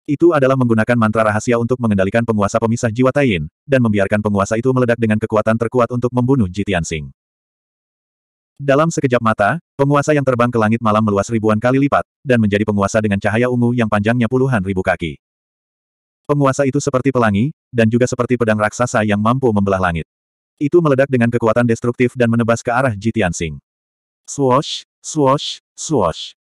Itu adalah menggunakan mantra rahasia untuk mengendalikan penguasa pemisah jiwa Taiyin, dan membiarkan penguasa itu meledak dengan kekuatan terkuat untuk membunuh Jitian Sing. Dalam sekejap mata, penguasa yang terbang ke langit malam meluas ribuan kali lipat, dan menjadi penguasa dengan cahaya ungu yang panjangnya puluhan ribu kaki. Penguasa itu seperti pelangi, dan juga seperti pedang raksasa yang mampu membelah langit. Itu meledak dengan kekuatan destruktif dan menebas ke arah Jitian Sing. Swosh, swosh, swosh.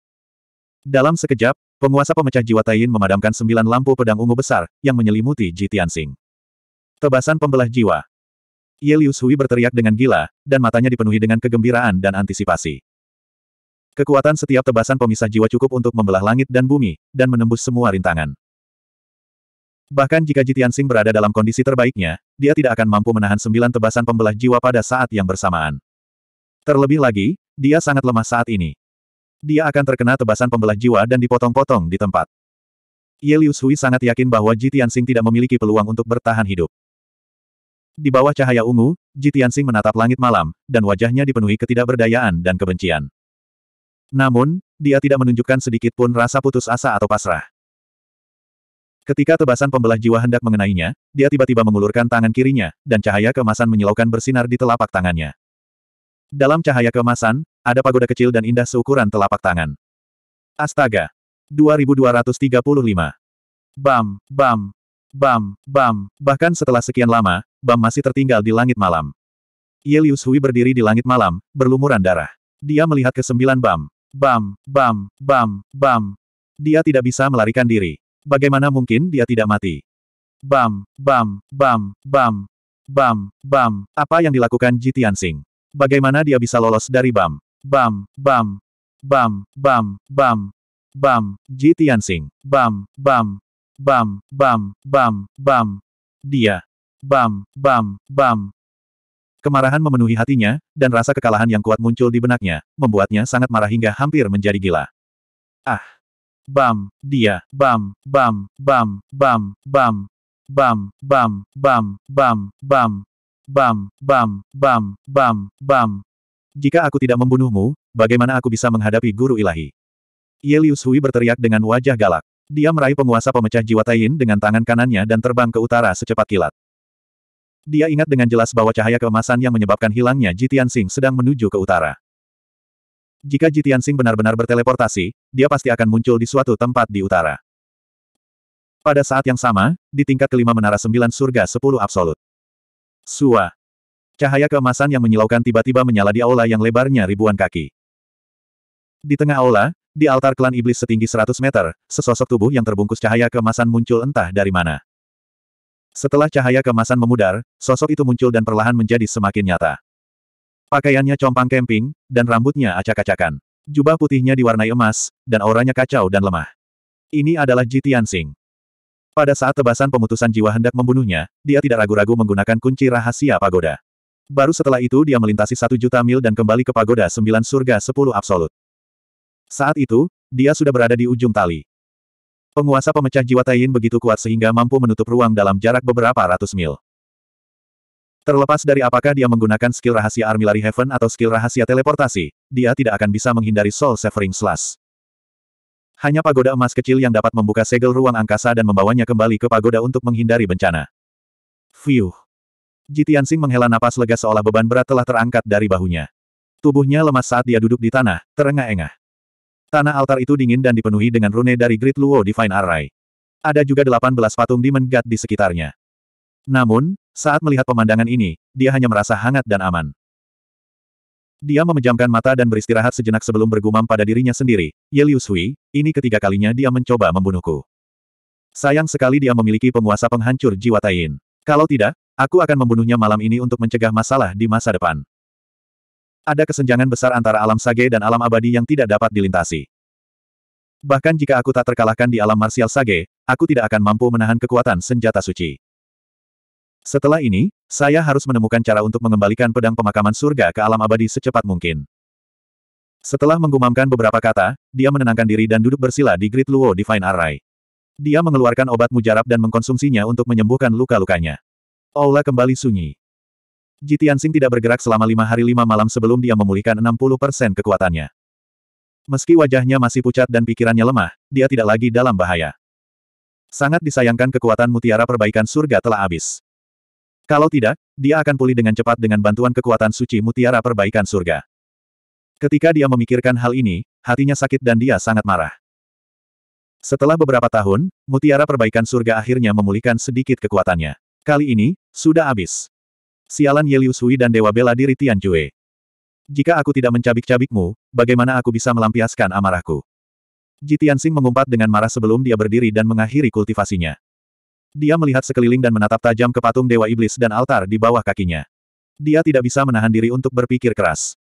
Dalam sekejap, penguasa pemecah jiwa Taiyin memadamkan sembilan lampu pedang ungu besar, yang menyelimuti Jitian Sing. Tebasan pembelah jiwa, Ye Liu Sui berteriak dengan gila, dan matanya dipenuhi dengan kegembiraan dan antisipasi. Kekuatan setiap tebasan pemisah jiwa cukup untuk membelah langit dan bumi, dan menembus semua rintangan. Bahkan jika Jitian Sing berada dalam kondisi terbaiknya, dia tidak akan mampu menahan sembilan tebasan pembelah jiwa pada saat yang bersamaan. Terlebih lagi, dia sangat lemah saat ini. Dia akan terkena tebasan pembelah jiwa dan dipotong-potong di tempat. Ye Liu Sui sangat yakin bahwa Jitian Sing tidak memiliki peluang untuk bertahan hidup. Di bawah cahaya ungu, Ji menatap langit malam, dan wajahnya dipenuhi ketidakberdayaan dan kebencian. Namun, dia tidak menunjukkan sedikit pun rasa putus asa atau pasrah. Ketika tebasan pembelah jiwa hendak mengenainya, dia tiba-tiba mengulurkan tangan kirinya, dan cahaya kemasan menyilaukan bersinar di telapak tangannya. Dalam cahaya kemasan, ada pagoda kecil dan indah seukuran telapak tangan. Astaga! 2235. Bam, bam, Bam, bam, bahkan setelah sekian lama, Bam masih tertinggal di langit malam. Yelius Hui berdiri di langit malam, berlumuran darah. Dia melihat ke sembilan Bam. Bam, bam, bam, bam. Dia tidak bisa melarikan diri. Bagaimana mungkin dia tidak mati? Bam, bam, bam, bam, bam, bam. Apa yang dilakukan Ji Tianxing? Bagaimana dia bisa lolos dari Bam? Bam, bam, bam, bam, bam, bam. Ji Tianxing. Bam, bam, Bam, bam, bam, bam. Dia. Bam, bam, bam. Kemarahan memenuhi hatinya, dan rasa kekalahan yang kuat muncul di benaknya, membuatnya sangat marah hingga hampir menjadi gila. Ah! Bam, dia, bam, bam, bam, bam, bam, bam, bam, bam, bam, bam, bam, bam, bam, bam, bam. Jika aku tidak membunuhmu, bagaimana aku bisa menghadapi guru ilahi? Yelius Hui berteriak dengan wajah galak. Dia meraih penguasa pemecah jiwa Taiyin dengan tangan kanannya dan terbang ke utara secepat kilat. Dia ingat dengan jelas bahwa cahaya keemasan yang menyebabkan hilangnya Jitian Sing sedang menuju ke utara. Jika Jitian Sing benar-benar berteleportasi, dia pasti akan muncul di suatu tempat di utara. Pada saat yang sama, di tingkat kelima menara sembilan surga sepuluh absolut. Sua. Cahaya keemasan yang menyilaukan tiba-tiba menyala di aula yang lebarnya ribuan kaki. Di tengah aula, di altar klan iblis setinggi 100 meter, sesosok tubuh yang terbungkus cahaya kemasan muncul entah dari mana. Setelah cahaya kemasan memudar, sosok itu muncul dan perlahan menjadi semakin nyata. Pakaiannya compang kemping, dan rambutnya acak-acakan. Jubah putihnya diwarnai emas, dan auranya kacau dan lemah. Ini adalah Ji Tianxing. Pada saat tebasan pemutusan jiwa hendak membunuhnya, dia tidak ragu-ragu menggunakan kunci rahasia pagoda. Baru setelah itu dia melintasi satu juta mil dan kembali ke pagoda sembilan surga sepuluh absolut. Saat itu, dia sudah berada di ujung tali. Penguasa pemecah jiwa Taiyin begitu kuat sehingga mampu menutup ruang dalam jarak beberapa ratus mil. Terlepas dari apakah dia menggunakan skill rahasia Armillary Heaven atau skill rahasia teleportasi, dia tidak akan bisa menghindari Soul Severing Slash. Hanya pagoda emas kecil yang dapat membuka segel ruang angkasa dan membawanya kembali ke pagoda untuk menghindari bencana. Fiuh. Jitian Sing menghela napas lega seolah beban berat telah terangkat dari bahunya. Tubuhnya lemas saat dia duduk di tanah, terengah-engah. Tanah altar itu dingin dan dipenuhi dengan rune dari Great Luo Divine Array. Ada juga 18 patung di God di sekitarnya. Namun, saat melihat pemandangan ini, dia hanya merasa hangat dan aman. Dia memejamkan mata dan beristirahat sejenak sebelum bergumam pada dirinya sendiri, Yelius Hui, ini ketiga kalinya dia mencoba membunuhku. Sayang sekali dia memiliki penguasa penghancur jiwa Tain. Kalau tidak, aku akan membunuhnya malam ini untuk mencegah masalah di masa depan. Ada kesenjangan besar antara alam sage dan alam abadi yang tidak dapat dilintasi. Bahkan jika aku tak terkalahkan di alam marsial sage, aku tidak akan mampu menahan kekuatan senjata suci. Setelah ini, saya harus menemukan cara untuk mengembalikan pedang pemakaman surga ke alam abadi secepat mungkin. Setelah menggumamkan beberapa kata, dia menenangkan diri dan duduk bersila di Great Luo Divine Array. Dia mengeluarkan obat mujarab dan mengkonsumsinya untuk menyembuhkan luka-lukanya. Aula kembali sunyi. Ji Tianxing tidak bergerak selama lima hari lima malam sebelum dia memulihkan 60% kekuatannya. Meski wajahnya masih pucat dan pikirannya lemah, dia tidak lagi dalam bahaya. Sangat disayangkan kekuatan mutiara perbaikan surga telah habis. Kalau tidak, dia akan pulih dengan cepat dengan bantuan kekuatan suci mutiara perbaikan surga. Ketika dia memikirkan hal ini, hatinya sakit dan dia sangat marah. Setelah beberapa tahun, mutiara perbaikan surga akhirnya memulihkan sedikit kekuatannya. Kali ini, sudah habis. Sialan Yeliusui dan Dewa Bela Diri Tian Jue. Jika aku tidak mencabik-cabikmu, bagaimana aku bisa melampiaskan amarahku? Ji Tianxing mengumpat dengan marah sebelum dia berdiri dan mengakhiri kultivasinya. Dia melihat sekeliling dan menatap tajam ke patung Dewa Iblis dan altar di bawah kakinya. Dia tidak bisa menahan diri untuk berpikir keras.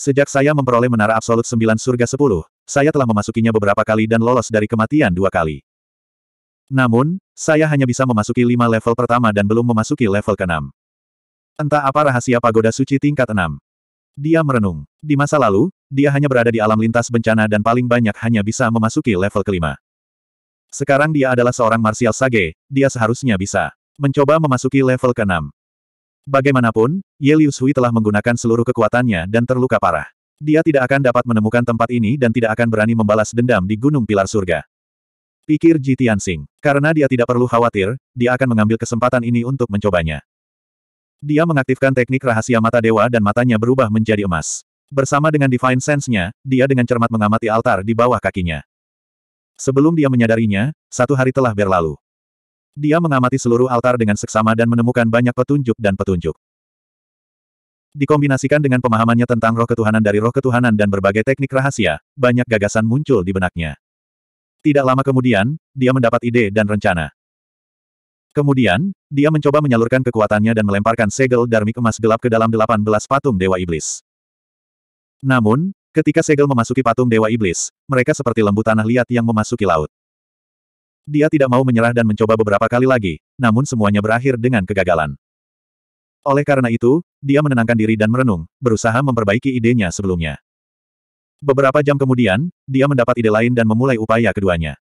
Sejak saya memperoleh Menara Absolut Sembilan Surga Sepuluh, saya telah memasukinya beberapa kali dan lolos dari kematian dua kali. Namun, saya hanya bisa memasuki lima level pertama dan belum memasuki level keenam. Entah apa rahasia pagoda suci tingkat 6. Dia merenung. Di masa lalu, dia hanya berada di alam lintas bencana dan paling banyak hanya bisa memasuki level kelima. Sekarang dia adalah seorang martial sage, dia seharusnya bisa mencoba memasuki level ke-6. Bagaimanapun, Yelius Hui telah menggunakan seluruh kekuatannya dan terluka parah. Dia tidak akan dapat menemukan tempat ini dan tidak akan berani membalas dendam di Gunung Pilar Surga. Pikir Ji Tianxing. Karena dia tidak perlu khawatir, dia akan mengambil kesempatan ini untuk mencobanya. Dia mengaktifkan teknik rahasia mata dewa dan matanya berubah menjadi emas. Bersama dengan Divine Sense-nya, dia dengan cermat mengamati altar di bawah kakinya. Sebelum dia menyadarinya, satu hari telah berlalu. Dia mengamati seluruh altar dengan seksama dan menemukan banyak petunjuk dan petunjuk. Dikombinasikan dengan pemahamannya tentang roh ketuhanan dari roh ketuhanan dan berbagai teknik rahasia, banyak gagasan muncul di benaknya. Tidak lama kemudian, dia mendapat ide dan rencana. Kemudian, dia mencoba menyalurkan kekuatannya dan melemparkan segel darmik emas gelap ke dalam delapan belas patung Dewa Iblis. Namun, ketika segel memasuki patung Dewa Iblis, mereka seperti lembu tanah liat yang memasuki laut. Dia tidak mau menyerah dan mencoba beberapa kali lagi, namun semuanya berakhir dengan kegagalan. Oleh karena itu, dia menenangkan diri dan merenung, berusaha memperbaiki idenya sebelumnya. Beberapa jam kemudian, dia mendapat ide lain dan memulai upaya keduanya.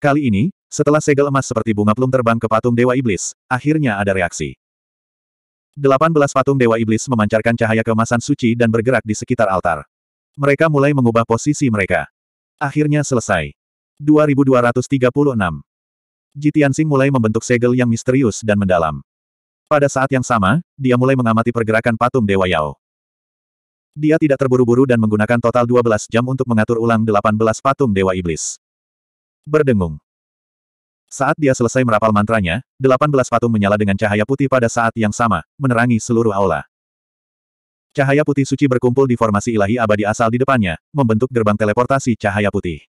Kali ini, setelah segel emas seperti bunga plum terbang ke patung Dewa Iblis, akhirnya ada reaksi. Delapan belas patung Dewa Iblis memancarkan cahaya keemasan suci dan bergerak di sekitar altar. Mereka mulai mengubah posisi mereka. Akhirnya selesai. 2236. Jitiansing mulai membentuk segel yang misterius dan mendalam. Pada saat yang sama, dia mulai mengamati pergerakan patung Dewa Yao. Dia tidak terburu-buru dan menggunakan total 12 jam untuk mengatur ulang 18 patung Dewa Iblis. Berdengung. Saat dia selesai merapal mantranya, delapan belas patung menyala dengan cahaya putih pada saat yang sama, menerangi seluruh aula. Cahaya putih suci berkumpul di formasi ilahi abadi asal di depannya, membentuk gerbang teleportasi cahaya putih.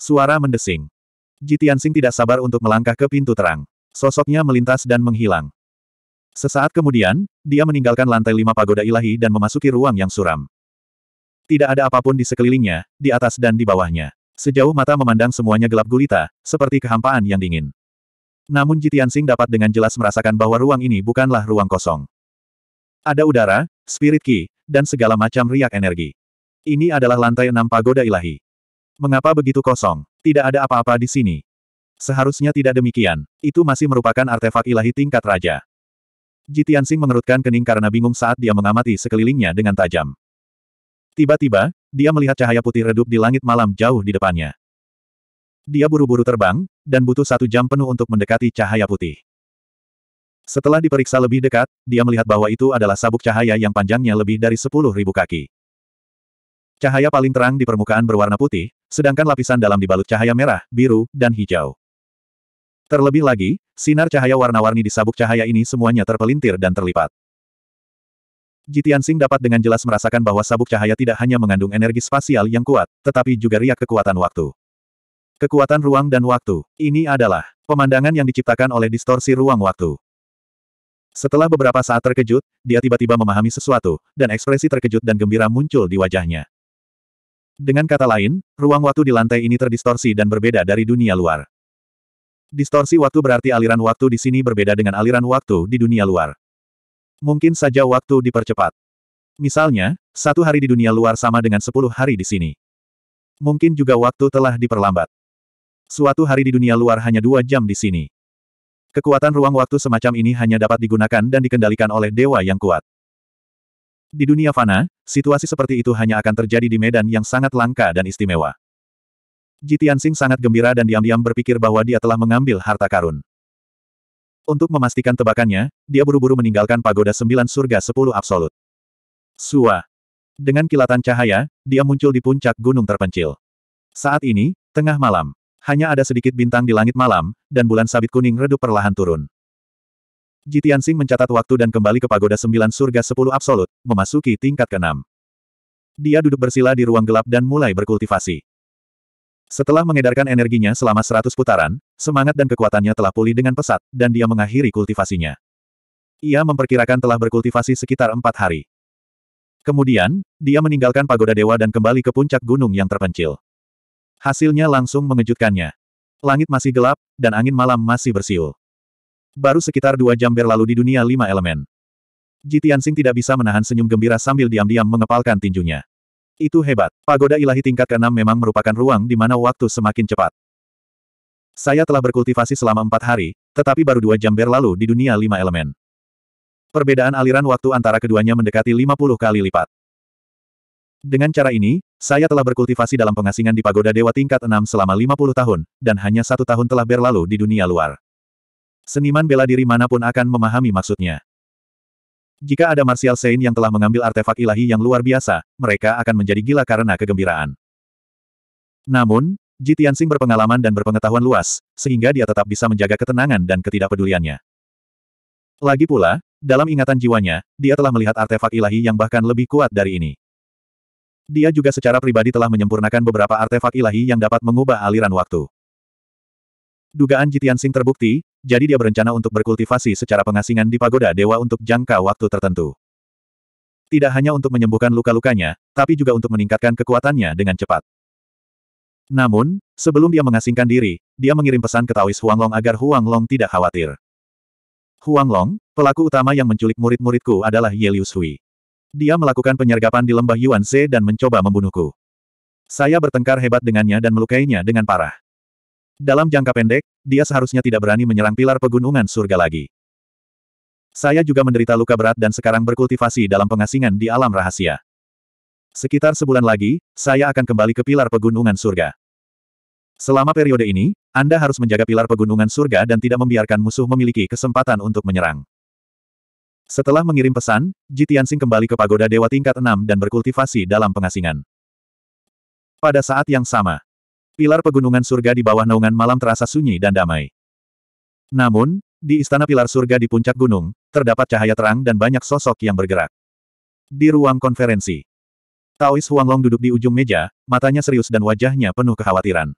Suara mendesing. Jitian Sing tidak sabar untuk melangkah ke pintu terang. Sosoknya melintas dan menghilang. Sesaat kemudian, dia meninggalkan lantai lima pagoda ilahi dan memasuki ruang yang suram. Tidak ada apapun di sekelilingnya, di atas dan di bawahnya. Sejauh mata memandang semuanya gelap gulita, seperti kehampaan yang dingin. Namun Jitiansing dapat dengan jelas merasakan bahwa ruang ini bukanlah ruang kosong. Ada udara, spirit ki, dan segala macam riak energi. Ini adalah lantai enam pagoda ilahi. Mengapa begitu kosong? Tidak ada apa-apa di sini. Seharusnya tidak demikian. Itu masih merupakan artefak ilahi tingkat raja. Jitiansing mengerutkan kening karena bingung saat dia mengamati sekelilingnya dengan tajam. Tiba-tiba, dia melihat cahaya putih redup di langit malam jauh di depannya. Dia buru-buru terbang, dan butuh satu jam penuh untuk mendekati cahaya putih. Setelah diperiksa lebih dekat, dia melihat bahwa itu adalah sabuk cahaya yang panjangnya lebih dari 10.000 kaki. Cahaya paling terang di permukaan berwarna putih, sedangkan lapisan dalam dibalut cahaya merah, biru, dan hijau. Terlebih lagi, sinar cahaya warna-warni di sabuk cahaya ini semuanya terpelintir dan terlipat. Jitian Sing dapat dengan jelas merasakan bahwa sabuk cahaya tidak hanya mengandung energi spasial yang kuat, tetapi juga riak kekuatan waktu. Kekuatan ruang dan waktu. Ini adalah pemandangan yang diciptakan oleh distorsi ruang waktu. Setelah beberapa saat terkejut, dia tiba-tiba memahami sesuatu, dan ekspresi terkejut dan gembira muncul di wajahnya. Dengan kata lain, ruang waktu di lantai ini terdistorsi dan berbeda dari dunia luar. Distorsi waktu berarti aliran waktu di sini berbeda dengan aliran waktu di dunia luar. Mungkin saja waktu dipercepat. Misalnya, satu hari di dunia luar sama dengan sepuluh hari di sini. Mungkin juga waktu telah diperlambat. Suatu hari di dunia luar hanya dua jam di sini. Kekuatan ruang waktu semacam ini hanya dapat digunakan dan dikendalikan oleh dewa yang kuat. Di dunia fana, situasi seperti itu hanya akan terjadi di medan yang sangat langka dan istimewa. Jitian Sing sangat gembira dan diam-diam berpikir bahwa dia telah mengambil harta karun. Untuk memastikan tebakannya, dia buru-buru meninggalkan pagoda sembilan surga sepuluh absolut. Sua. Dengan kilatan cahaya, dia muncul di puncak gunung terpencil. Saat ini, tengah malam. Hanya ada sedikit bintang di langit malam, dan bulan sabit kuning redup perlahan turun. Jitiansing mencatat waktu dan kembali ke pagoda sembilan surga sepuluh absolut, memasuki tingkat keenam. Dia duduk bersila di ruang gelap dan mulai berkultivasi. Setelah mengedarkan energinya selama seratus putaran, semangat dan kekuatannya telah pulih dengan pesat, dan dia mengakhiri kultivasinya. Ia memperkirakan telah berkultivasi sekitar empat hari. Kemudian, dia meninggalkan pagoda dewa dan kembali ke puncak gunung yang terpencil. Hasilnya langsung mengejutkannya. Langit masih gelap, dan angin malam masih bersiul. Baru sekitar dua jam berlalu di dunia lima elemen. Jitiansing tidak bisa menahan senyum gembira sambil diam-diam mengepalkan tinjunya. Itu hebat. Pagoda ilahi tingkat ke memang merupakan ruang di mana waktu semakin cepat. Saya telah berkultivasi selama empat hari, tetapi baru dua jam berlalu di dunia lima elemen. Perbedaan aliran waktu antara keduanya mendekati 50 kali lipat. Dengan cara ini, saya telah berkultivasi dalam pengasingan di Pagoda Dewa tingkat 6 selama 50 tahun, dan hanya satu tahun telah berlalu di dunia luar. Seniman bela diri manapun akan memahami maksudnya. Jika ada Martial Saint yang telah mengambil artefak ilahi yang luar biasa, mereka akan menjadi gila karena kegembiraan. Namun, Ji Tianxing berpengalaman dan berpengetahuan luas, sehingga dia tetap bisa menjaga ketenangan dan ketidakpeduliannya. Lagi pula, dalam ingatan jiwanya, dia telah melihat artefak ilahi yang bahkan lebih kuat dari ini. Dia juga secara pribadi telah menyempurnakan beberapa artefak ilahi yang dapat mengubah aliran waktu. Dugaan Jitian Sing terbukti, jadi dia berencana untuk berkultivasi secara pengasingan di pagoda dewa untuk jangka waktu tertentu. Tidak hanya untuk menyembuhkan luka-lukanya, tapi juga untuk meningkatkan kekuatannya dengan cepat. Namun, sebelum dia mengasingkan diri, dia mengirim pesan ke Taois Huanglong agar Huanglong tidak khawatir. Huanglong, pelaku utama yang menculik murid-muridku adalah Ye Liu Dia melakukan penyergapan di lembah Yuan Ze dan mencoba membunuhku. Saya bertengkar hebat dengannya dan melukainya dengan parah. Dalam jangka pendek, dia seharusnya tidak berani menyerang pilar pegunungan surga lagi. Saya juga menderita luka berat dan sekarang berkultivasi dalam pengasingan di alam rahasia. Sekitar sebulan lagi, saya akan kembali ke pilar pegunungan surga. Selama periode ini, Anda harus menjaga pilar pegunungan surga dan tidak membiarkan musuh memiliki kesempatan untuk menyerang. Setelah mengirim pesan, Jitiansing kembali ke pagoda dewa tingkat 6 dan berkultivasi dalam pengasingan. Pada saat yang sama, Pilar pegunungan surga di bawah naungan malam terasa sunyi dan damai. Namun, di istana pilar surga di puncak gunung, terdapat cahaya terang dan banyak sosok yang bergerak. Di ruang konferensi, Taois Huanglong duduk di ujung meja, matanya serius dan wajahnya penuh kekhawatiran.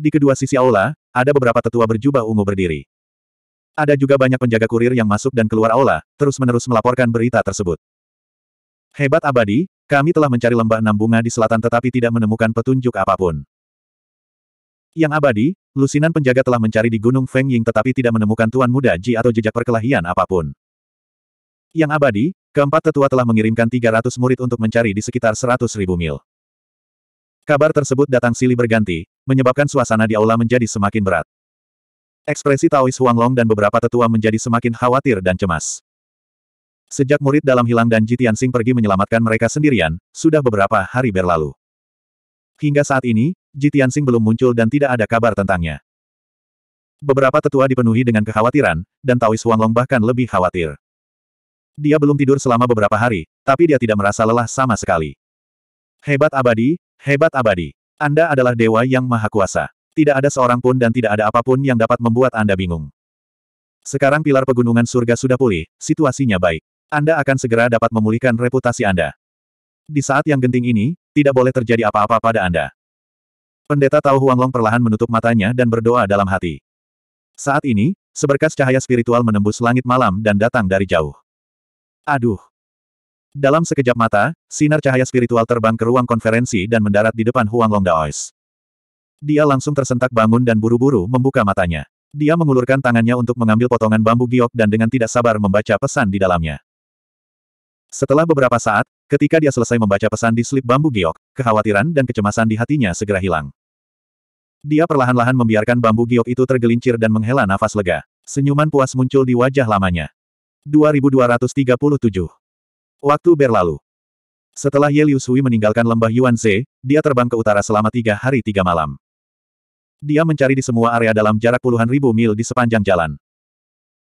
Di kedua sisi aula, ada beberapa tetua berjubah ungu berdiri. Ada juga banyak penjaga kurir yang masuk dan keluar aula, terus-menerus melaporkan berita tersebut. Hebat abadi, kami telah mencari lembah enam bunga di selatan tetapi tidak menemukan petunjuk apapun. Yang abadi, lusinan penjaga telah mencari di Gunung Feng Ying tetapi tidak menemukan Tuan Muda Ji atau jejak perkelahian apapun. Yang abadi, keempat tetua telah mengirimkan 300 murid untuk mencari di sekitar 100 ribu mil. Kabar tersebut datang silih berganti, menyebabkan suasana di aula menjadi semakin berat. Ekspresi Taois Long dan beberapa tetua menjadi semakin khawatir dan cemas. Sejak murid dalam hilang dan Jitian Sing pergi menyelamatkan mereka sendirian, sudah beberapa hari berlalu. Hingga saat ini, Ji Tianxing belum muncul dan tidak ada kabar tentangnya. Beberapa tetua dipenuhi dengan kekhawatiran, dan Taois Huanglong bahkan lebih khawatir. Dia belum tidur selama beberapa hari, tapi dia tidak merasa lelah sama sekali. Hebat abadi, hebat abadi. Anda adalah dewa yang maha kuasa. Tidak ada seorang pun dan tidak ada apapun yang dapat membuat Anda bingung. Sekarang pilar pegunungan surga sudah pulih, situasinya baik. Anda akan segera dapat memulihkan reputasi Anda. Di saat yang genting ini, tidak boleh terjadi apa-apa pada Anda. Pendeta Tao Huanglong perlahan menutup matanya dan berdoa dalam hati. Saat ini, seberkas cahaya spiritual menembus langit malam dan datang dari jauh. Aduh! Dalam sekejap mata, sinar cahaya spiritual terbang ke ruang konferensi dan mendarat di depan Huanglong Daois. Dia langsung tersentak bangun dan buru-buru membuka matanya. Dia mengulurkan tangannya untuk mengambil potongan bambu giok dan dengan tidak sabar membaca pesan di dalamnya. Setelah beberapa saat, ketika dia selesai membaca pesan di slip bambu giok, kekhawatiran dan kecemasan di hatinya segera hilang. Dia perlahan-lahan membiarkan bambu giok itu tergelincir dan menghela nafas lega. Senyuman puas muncul di wajah lamanya. 2237 Waktu berlalu. Setelah Ye Liu Sui meninggalkan lembah Yuan Yuanze, dia terbang ke utara selama tiga hari tiga malam. Dia mencari di semua area dalam jarak puluhan ribu mil di sepanjang jalan.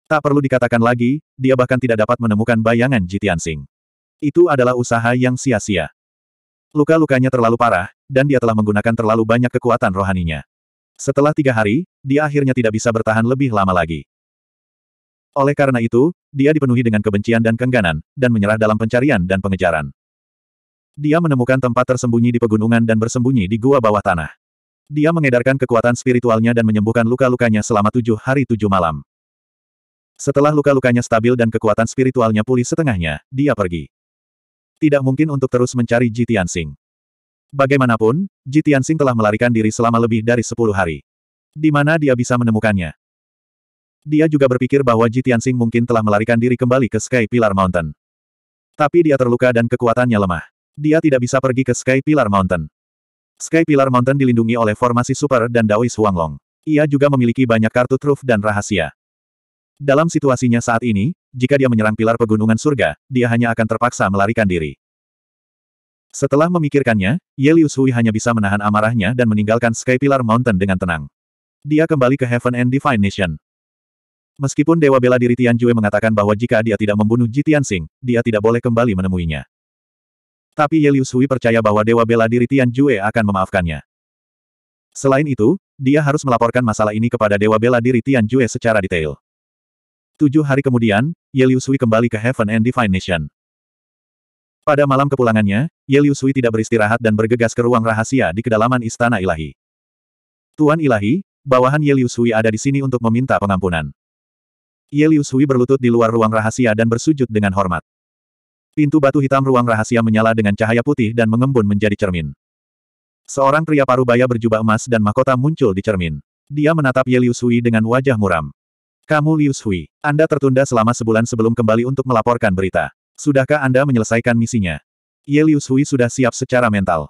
Tak perlu dikatakan lagi, dia bahkan tidak dapat menemukan bayangan Jitian Sing. Itu adalah usaha yang sia-sia. Luka-lukanya terlalu parah, dan dia telah menggunakan terlalu banyak kekuatan rohaninya. Setelah tiga hari, dia akhirnya tidak bisa bertahan lebih lama lagi. Oleh karena itu, dia dipenuhi dengan kebencian dan kengganan, dan menyerah dalam pencarian dan pengejaran. Dia menemukan tempat tersembunyi di pegunungan dan bersembunyi di gua bawah tanah. Dia mengedarkan kekuatan spiritualnya dan menyembuhkan luka-lukanya selama tujuh hari tujuh malam. Setelah luka-lukanya stabil dan kekuatan spiritualnya pulih setengahnya, dia pergi. Tidak mungkin untuk terus mencari Ji Tianxing. Bagaimanapun, Ji Tianxing telah melarikan diri selama lebih dari 10 hari. Di mana dia bisa menemukannya? Dia juga berpikir bahwa Ji Tianxing mungkin telah melarikan diri kembali ke Sky Pillar Mountain. Tapi dia terluka dan kekuatannya lemah. Dia tidak bisa pergi ke Sky Pillar Mountain. Sky Pillar Mountain dilindungi oleh formasi super dan Daois Huanglong. Ia juga memiliki banyak kartu truf dan rahasia. Dalam situasinya saat ini, jika dia menyerang pilar pegunungan surga, dia hanya akan terpaksa melarikan diri. Setelah memikirkannya, Yelius Hui hanya bisa menahan amarahnya dan meninggalkan Sky Pillar Mountain dengan tenang. Dia kembali ke Heaven and Divine Nation. Meskipun Dewa Bela Diri Tian Jue mengatakan bahwa jika dia tidak membunuh Ji Tianxing, dia tidak boleh kembali menemuinya. Tapi Yelius Hui percaya bahwa Dewa Bela Diri Tian Jue akan memaafkannya. Selain itu, dia harus melaporkan masalah ini kepada Dewa Bela Diri Tian Jue secara detail. Tujuh hari kemudian, Ye Liu Sui kembali ke Heaven and Divine Nation. Pada malam kepulangannya, Ye Liu Sui tidak beristirahat dan bergegas ke ruang rahasia di kedalaman Istana Ilahi. Tuan Ilahi, bawahan Ye Liu Sui ada di sini untuk meminta pengampunan. Ye Liu Sui berlutut di luar ruang rahasia dan bersujud dengan hormat. Pintu batu hitam ruang rahasia menyala dengan cahaya putih dan mengembun menjadi cermin. Seorang pria parubaya berjubah emas dan mahkota muncul di cermin. Dia menatap Ye Liu Sui dengan wajah muram. Kamu Liu Shui, Anda tertunda selama sebulan sebelum kembali untuk melaporkan berita. Sudahkah Anda menyelesaikan misinya? Ye Liu Shui sudah siap secara mental.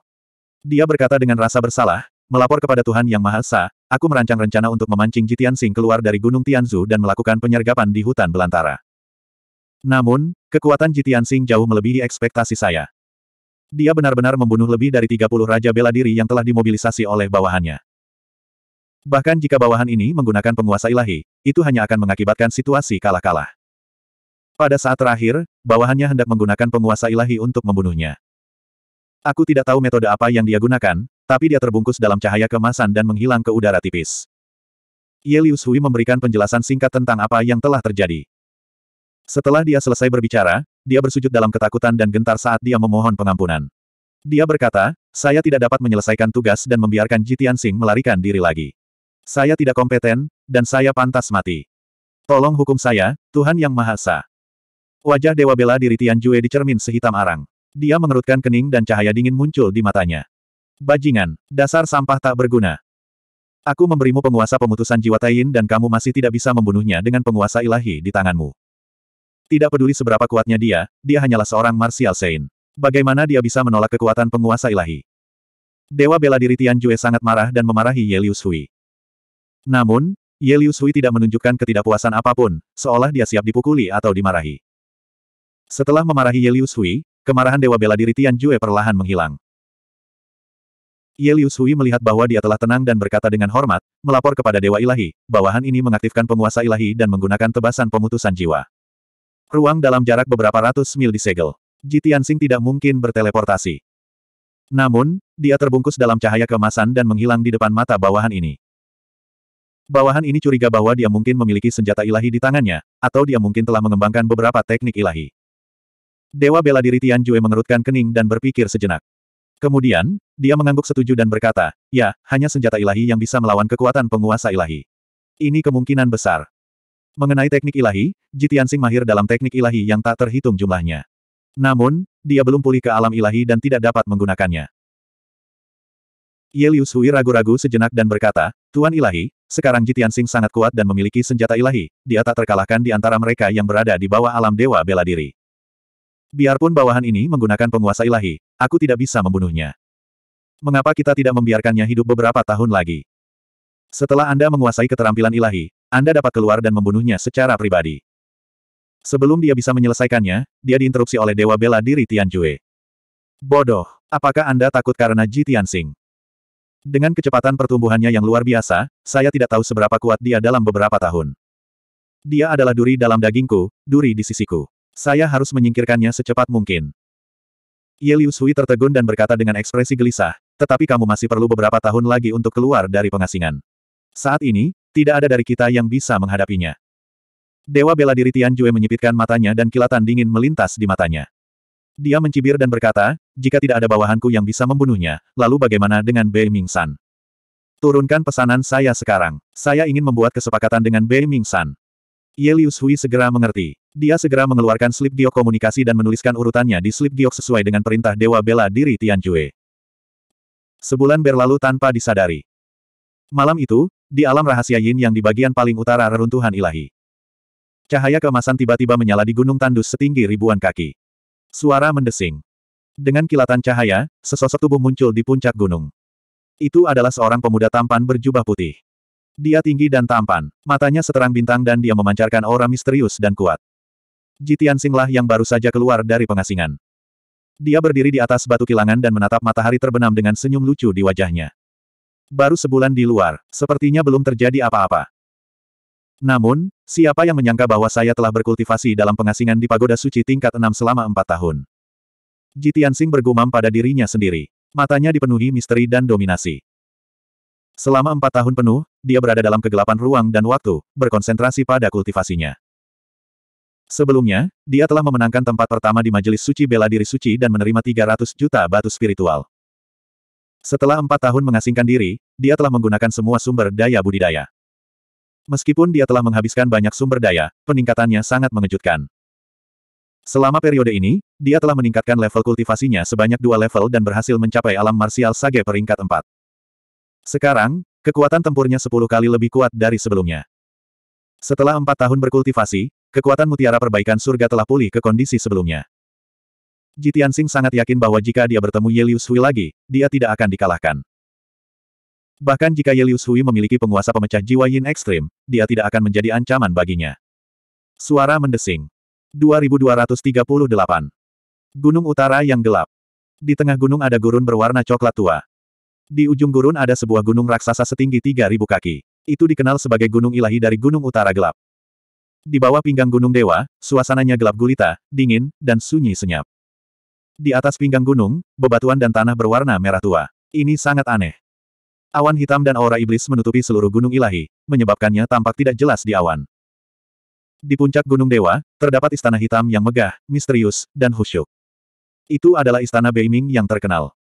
Dia berkata dengan rasa bersalah, melapor kepada Tuhan Yang Maha Esa, aku merancang rencana untuk memancing Jitian Sing keluar dari Gunung Tianzu dan melakukan penyergapan di hutan belantara. Namun, kekuatan Jitian Sing jauh melebihi ekspektasi saya. Dia benar-benar membunuh lebih dari 30 Raja Bela Diri yang telah dimobilisasi oleh bawahannya. Bahkan jika bawahan ini menggunakan penguasa ilahi, itu hanya akan mengakibatkan situasi kalah-kalah. Pada saat terakhir, bawahannya hendak menggunakan penguasa ilahi untuk membunuhnya. Aku tidak tahu metode apa yang dia gunakan, tapi dia terbungkus dalam cahaya kemasan dan menghilang ke udara tipis. Yelius Hui memberikan penjelasan singkat tentang apa yang telah terjadi. Setelah dia selesai berbicara, dia bersujud dalam ketakutan dan gentar saat dia memohon pengampunan. Dia berkata, saya tidak dapat menyelesaikan tugas dan membiarkan Jitian Sing melarikan diri lagi. Saya tidak kompeten, dan saya pantas mati. Tolong hukum saya, Tuhan Yang Maha Esa. Wajah Dewa Bela diri Tian Jue dicermin sehitam arang. Dia mengerutkan kening dan cahaya dingin muncul di matanya. Bajingan, dasar sampah tak berguna. Aku memberimu penguasa pemutusan jiwa Tain dan kamu masih tidak bisa membunuhnya dengan penguasa ilahi di tanganmu. Tidak peduli seberapa kuatnya dia, dia hanyalah seorang Martial Sein. Bagaimana dia bisa menolak kekuatan penguasa ilahi? Dewa bela diri Tian Jue sangat marah dan memarahi Yelius Hui. Namun, Yelius Hui tidak menunjukkan ketidakpuasan apapun, seolah dia siap dipukuli atau dimarahi. Setelah memarahi Yelius Hui, kemarahan Dewa Bela Diri Tian Jue perlahan menghilang. Yelius Hui melihat bahwa dia telah tenang dan berkata dengan hormat, melapor kepada Dewa Ilahi, bawahan ini mengaktifkan penguasa ilahi dan menggunakan tebasan pemutusan jiwa. Ruang dalam jarak beberapa ratus mil disegel. Jitian Sing tidak mungkin berteleportasi. Namun, dia terbungkus dalam cahaya kemasan dan menghilang di depan mata bawahan ini. Bawahan ini curiga bahwa dia mungkin memiliki senjata ilahi di tangannya, atau dia mungkin telah mengembangkan beberapa teknik ilahi. Dewa bela diri Tian Jue mengerutkan kening dan berpikir sejenak. Kemudian, dia mengangguk setuju dan berkata, ya, hanya senjata ilahi yang bisa melawan kekuatan penguasa ilahi. Ini kemungkinan besar. Mengenai teknik ilahi, Jitian Sing mahir dalam teknik ilahi yang tak terhitung jumlahnya. Namun, dia belum pulih ke alam ilahi dan tidak dapat menggunakannya. Yelius Hui ragu-ragu sejenak dan berkata, Tuan Ilahi, sekarang Jitian Sing sangat kuat dan memiliki senjata ilahi, dia tak terkalahkan di antara mereka yang berada di bawah alam dewa bela diri. Biarpun bawahan ini menggunakan penguasa ilahi, aku tidak bisa membunuhnya. Mengapa kita tidak membiarkannya hidup beberapa tahun lagi? Setelah Anda menguasai keterampilan ilahi, Anda dapat keluar dan membunuhnya secara pribadi. Sebelum dia bisa menyelesaikannya, dia diinterupsi oleh Dewa Bela Diri Tianjue. Bodoh, apakah Anda takut karena Ji Tianxing? Dengan kecepatan pertumbuhannya yang luar biasa, saya tidak tahu seberapa kuat dia dalam beberapa tahun. Dia adalah duri dalam dagingku, duri di sisiku. Saya harus menyingkirkannya secepat mungkin. Yelius Hui tertegun dan berkata dengan ekspresi gelisah, tetapi kamu masih perlu beberapa tahun lagi untuk keluar dari pengasingan. Saat ini, tidak ada dari kita yang bisa menghadapinya. Dewa bela diri Tian Jue menyipitkan matanya dan kilatan dingin melintas di matanya. Dia mencibir dan berkata, jika tidak ada bawahanku yang bisa membunuhnya, lalu bagaimana dengan Bei Mingsan? Turunkan pesanan saya sekarang. Saya ingin membuat kesepakatan dengan Bei Mingsan. Ye Hui segera mengerti. Dia segera mengeluarkan slip giok komunikasi dan menuliskan urutannya di slip giok sesuai dengan perintah Dewa Bela Diri Jue. Sebulan berlalu tanpa disadari. Malam itu, di alam rahasia Yin yang di bagian paling utara reruntuhan ilahi. Cahaya kemasan tiba-tiba menyala di gunung tandus setinggi ribuan kaki. Suara mendesing. Dengan kilatan cahaya, sesosok tubuh muncul di puncak gunung. Itu adalah seorang pemuda tampan berjubah putih. Dia tinggi dan tampan, matanya seterang bintang dan dia memancarkan aura misterius dan kuat. Jitian Singlah yang baru saja keluar dari pengasingan. Dia berdiri di atas batu kilangan dan menatap matahari terbenam dengan senyum lucu di wajahnya. Baru sebulan di luar, sepertinya belum terjadi apa-apa. Namun, Siapa yang menyangka bahwa saya telah berkultivasi dalam pengasingan di pagoda suci tingkat enam selama empat tahun? Jitian Sing bergumam pada dirinya sendiri. Matanya dipenuhi misteri dan dominasi. Selama empat tahun penuh, dia berada dalam kegelapan ruang dan waktu, berkonsentrasi pada kultivasinya. Sebelumnya, dia telah memenangkan tempat pertama di Majelis Suci Bela Diri Suci dan menerima 300 juta batu spiritual. Setelah empat tahun mengasingkan diri, dia telah menggunakan semua sumber daya budidaya. Meskipun dia telah menghabiskan banyak sumber daya, peningkatannya sangat mengejutkan. Selama periode ini, dia telah meningkatkan level kultivasinya sebanyak dua level dan berhasil mencapai alam marsial sage peringkat 4. Sekarang, kekuatan tempurnya 10 kali lebih kuat dari sebelumnya. Setelah empat tahun berkultivasi, kekuatan mutiara perbaikan surga telah pulih ke kondisi sebelumnya. Jitian Singh sangat yakin bahwa jika dia bertemu Yelius Hui lagi, dia tidak akan dikalahkan. Bahkan jika Yelius Hui memiliki penguasa pemecah jiwa Yin ekstrim, dia tidak akan menjadi ancaman baginya. Suara mendesing. 2238. Gunung Utara yang gelap. Di tengah gunung ada gurun berwarna coklat tua. Di ujung gurun ada sebuah gunung raksasa setinggi 3.000 kaki. Itu dikenal sebagai Gunung Ilahi dari Gunung Utara Gelap. Di bawah pinggang gunung dewa, suasananya gelap gulita, dingin, dan sunyi senyap. Di atas pinggang gunung, bebatuan dan tanah berwarna merah tua. Ini sangat aneh. Awan hitam dan aura iblis menutupi seluruh gunung ilahi, menyebabkannya tampak tidak jelas di awan. Di puncak gunung dewa, terdapat istana hitam yang megah, misterius, dan khusyuk. Itu adalah istana Beiming yang terkenal.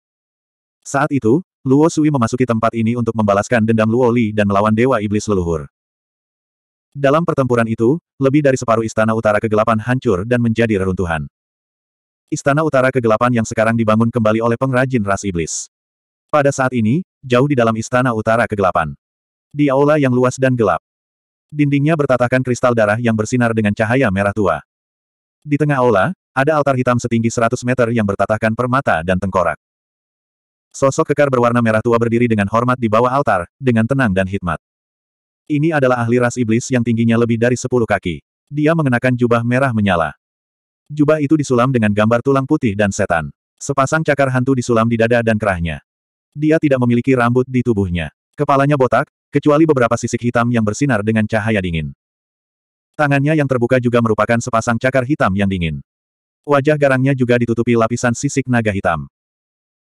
Saat itu, Luo Sui memasuki tempat ini untuk membalaskan dendam Luo Li dan melawan dewa iblis leluhur. Dalam pertempuran itu, lebih dari separuh istana utara kegelapan hancur dan menjadi reruntuhan. Istana utara kegelapan yang sekarang dibangun kembali oleh pengrajin ras iblis. Pada saat ini, jauh di dalam istana utara kegelapan. Di aula yang luas dan gelap. Dindingnya bertatakan kristal darah yang bersinar dengan cahaya merah tua. Di tengah aula, ada altar hitam setinggi 100 meter yang bertatakan permata dan tengkorak. Sosok kekar berwarna merah tua berdiri dengan hormat di bawah altar, dengan tenang dan hikmat. Ini adalah ahli ras iblis yang tingginya lebih dari 10 kaki. Dia mengenakan jubah merah menyala. Jubah itu disulam dengan gambar tulang putih dan setan. Sepasang cakar hantu disulam di dada dan kerahnya. Dia tidak memiliki rambut di tubuhnya. Kepalanya botak, kecuali beberapa sisik hitam yang bersinar dengan cahaya dingin. Tangannya yang terbuka juga merupakan sepasang cakar hitam yang dingin. Wajah garangnya juga ditutupi lapisan sisik naga hitam.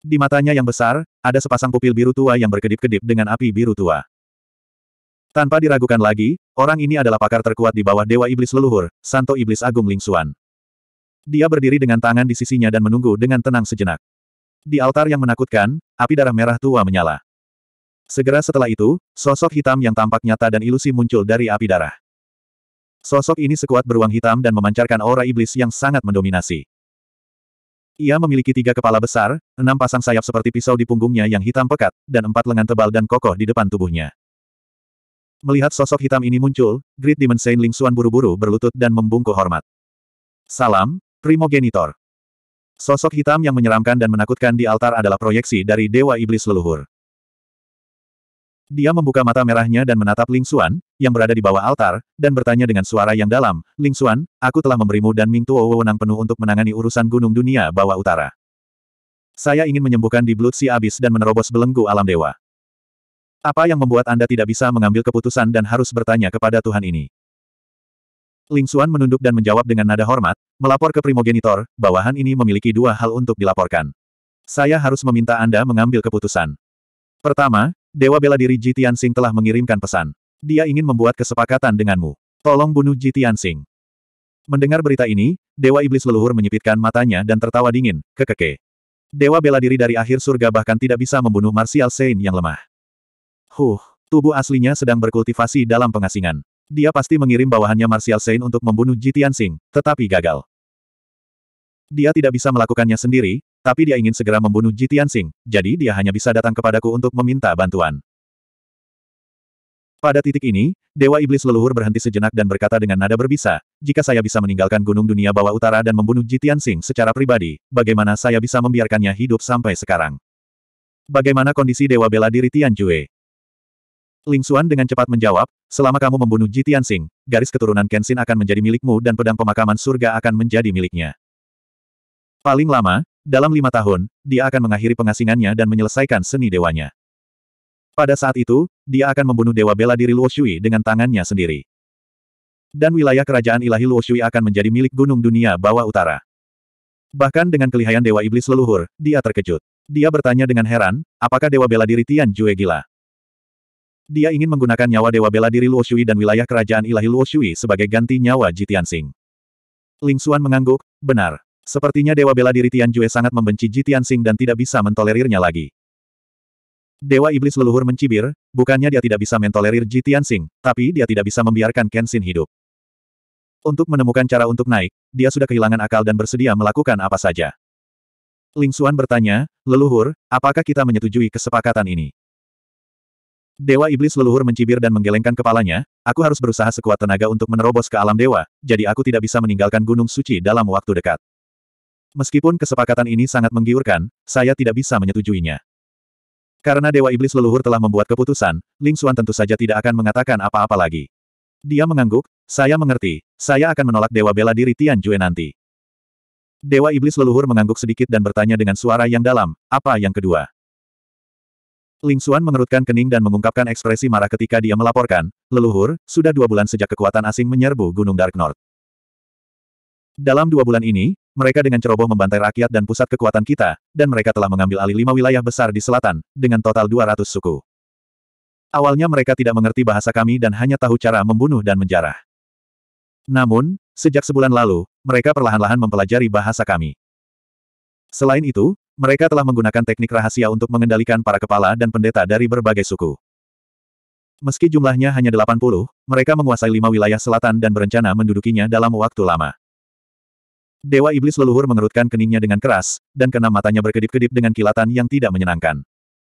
Di matanya yang besar, ada sepasang pupil biru tua yang berkedip-kedip dengan api biru tua. Tanpa diragukan lagi, orang ini adalah pakar terkuat di bawah Dewa Iblis Leluhur, Santo Iblis Agung Lingsuan. Dia berdiri dengan tangan di sisinya dan menunggu dengan tenang sejenak. Di altar yang menakutkan, api darah merah tua menyala. Segera setelah itu, sosok hitam yang tampak nyata dan ilusi muncul dari api darah. Sosok ini sekuat beruang hitam dan memancarkan aura iblis yang sangat mendominasi. Ia memiliki tiga kepala besar, enam pasang sayap seperti pisau di punggungnya yang hitam pekat, dan empat lengan tebal dan kokoh di depan tubuhnya. Melihat sosok hitam ini muncul, Great Demon Saint Ling Xuan buru-buru berlutut dan membungkuk hormat. Salam, Primogenitor. Sosok hitam yang menyeramkan dan menakutkan di altar adalah proyeksi dari Dewa Iblis Leluhur. Dia membuka mata merahnya dan menatap Ling Xuan, yang berada di bawah altar, dan bertanya dengan suara yang dalam, Ling Xuan, aku telah memberimu dan Ming Tuo wewenang penuh untuk menangani urusan Gunung Dunia Bawah Utara. Saya ingin menyembuhkan di Blood Sea Abyss dan menerobos belenggu alam dewa. Apa yang membuat Anda tidak bisa mengambil keputusan dan harus bertanya kepada Tuhan ini? Ling Xuan menunduk dan menjawab dengan nada hormat, melapor ke primogenitor, bawahan ini memiliki dua hal untuk dilaporkan. Saya harus meminta Anda mengambil keputusan. Pertama, Dewa Bela Diri Ji Tianxing telah mengirimkan pesan. Dia ingin membuat kesepakatan denganmu. Tolong bunuh Ji Tianxing. Mendengar berita ini, Dewa Iblis Leluhur menyipitkan matanya dan tertawa dingin, kekeke. Dewa bela diri dari akhir surga bahkan tidak bisa membunuh Martial Saint yang lemah. Huh, tubuh aslinya sedang berkultivasi dalam pengasingan. Dia pasti mengirim bawahannya Martial Saint untuk membunuh Jitian Sing, tetapi gagal. Dia tidak bisa melakukannya sendiri, tapi dia ingin segera membunuh Jitian Sing, jadi dia hanya bisa datang kepadaku untuk meminta bantuan. Pada titik ini, Dewa Iblis Leluhur berhenti sejenak dan berkata dengan nada berbisa, jika saya bisa meninggalkan Gunung Dunia Bawah Utara dan membunuh Jitian Sing secara pribadi, bagaimana saya bisa membiarkannya hidup sampai sekarang? Bagaimana kondisi Dewa Bela Diri Tian Jue? Ling Xuan dengan cepat menjawab, selama kamu membunuh Ji Tianxing, garis keturunan Kenshin akan menjadi milikmu dan pedang pemakaman surga akan menjadi miliknya. Paling lama, dalam lima tahun, dia akan mengakhiri pengasingannya dan menyelesaikan seni dewanya. Pada saat itu, dia akan membunuh Dewa Bela Diri Luo Shui dengan tangannya sendiri. Dan wilayah kerajaan ilahi Luo Shui akan menjadi milik gunung dunia bawah utara. Bahkan dengan kelihayan Dewa Iblis leluhur, dia terkejut. Dia bertanya dengan heran, apakah Dewa Bela Diri Tian Jue gila? Dia ingin menggunakan nyawa Dewa Bela Diri Luo dan wilayah kerajaan ilahi Luoshui sebagai ganti nyawa Ji Tianxing. Ling Xuan mengangguk, benar. Sepertinya Dewa Bela Diri Tian Jue sangat membenci Ji dan tidak bisa mentolerirnya lagi. Dewa Iblis Leluhur mencibir, bukannya dia tidak bisa mentolerir Ji tapi dia tidak bisa membiarkan Kenshin hidup. Untuk menemukan cara untuk naik, dia sudah kehilangan akal dan bersedia melakukan apa saja. Ling Xuan bertanya, leluhur, apakah kita menyetujui kesepakatan ini? Dewa Iblis leluhur mencibir dan menggelengkan kepalanya, aku harus berusaha sekuat tenaga untuk menerobos ke alam dewa, jadi aku tidak bisa meninggalkan gunung suci dalam waktu dekat. Meskipun kesepakatan ini sangat menggiurkan, saya tidak bisa menyetujuinya. Karena Dewa Iblis leluhur telah membuat keputusan, Ling Xuan tentu saja tidak akan mengatakan apa-apa lagi. Dia mengangguk, saya mengerti, saya akan menolak Dewa Bela Diri Tian Jue nanti. Dewa Iblis leluhur mengangguk sedikit dan bertanya dengan suara yang dalam, apa yang kedua? Ling Xuan mengerutkan kening dan mengungkapkan ekspresi marah ketika dia melaporkan, leluhur, sudah dua bulan sejak kekuatan asing menyerbu Gunung Dark North. Dalam dua bulan ini, mereka dengan ceroboh membantai rakyat dan pusat kekuatan kita, dan mereka telah mengambil alih lima wilayah besar di selatan, dengan total 200 suku. Awalnya mereka tidak mengerti bahasa kami dan hanya tahu cara membunuh dan menjarah. Namun, sejak sebulan lalu, mereka perlahan-lahan mempelajari bahasa kami. Selain itu, mereka telah menggunakan teknik rahasia untuk mengendalikan para kepala dan pendeta dari berbagai suku. Meski jumlahnya hanya 80, mereka menguasai lima wilayah selatan dan berencana mendudukinya dalam waktu lama. Dewa Iblis leluhur mengerutkan keningnya dengan keras, dan kena matanya berkedip-kedip dengan kilatan yang tidak menyenangkan.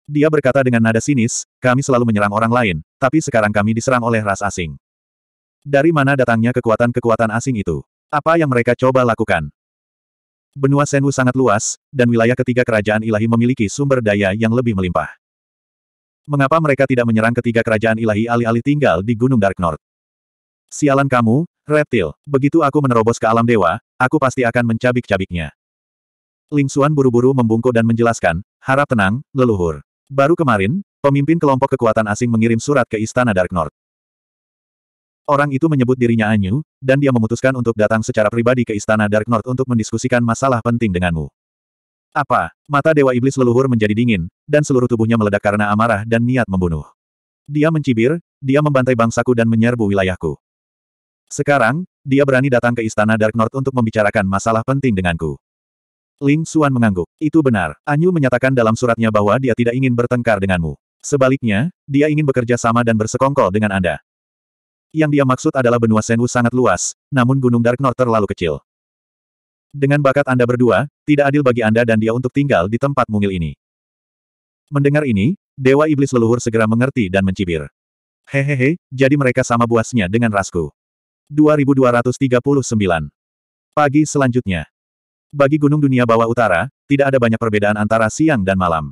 Dia berkata dengan nada sinis, kami selalu menyerang orang lain, tapi sekarang kami diserang oleh ras asing. Dari mana datangnya kekuatan-kekuatan asing itu? Apa yang mereka coba lakukan? Benua Senwu sangat luas, dan wilayah ketiga kerajaan ilahi memiliki sumber daya yang lebih melimpah. Mengapa mereka tidak menyerang ketiga kerajaan ilahi alih-alih tinggal di Gunung Dark North? Sialan kamu, reptil. Begitu aku menerobos ke alam dewa, aku pasti akan mencabik-cabiknya. Ling Xuan buru-buru membungkuk dan menjelaskan, harap tenang, leluhur. Baru kemarin, pemimpin kelompok kekuatan asing mengirim surat ke Istana Dark North. Orang itu menyebut dirinya Anyu, dan dia memutuskan untuk datang secara pribadi ke Istana Dark North untuk mendiskusikan masalah penting denganmu. Apa? Mata Dewa Iblis leluhur menjadi dingin, dan seluruh tubuhnya meledak karena amarah dan niat membunuh. Dia mencibir, dia membantai bangsaku dan menyerbu wilayahku. Sekarang, dia berani datang ke Istana Dark North untuk membicarakan masalah penting denganku. Ling Xuan mengangguk. Itu benar. Anyu menyatakan dalam suratnya bahwa dia tidak ingin bertengkar denganmu. Sebaliknya, dia ingin bekerja sama dan bersekongkol dengan Anda. Yang dia maksud adalah benua Senwu sangat luas, namun Gunung Dark North terlalu kecil. Dengan bakat Anda berdua, tidak adil bagi Anda dan dia untuk tinggal di tempat mungil ini. Mendengar ini, Dewa Iblis Leluhur segera mengerti dan mencibir. Hehehe, jadi mereka sama buasnya dengan rasku. 2239 Pagi selanjutnya. Bagi gunung dunia bawah utara, tidak ada banyak perbedaan antara siang dan malam.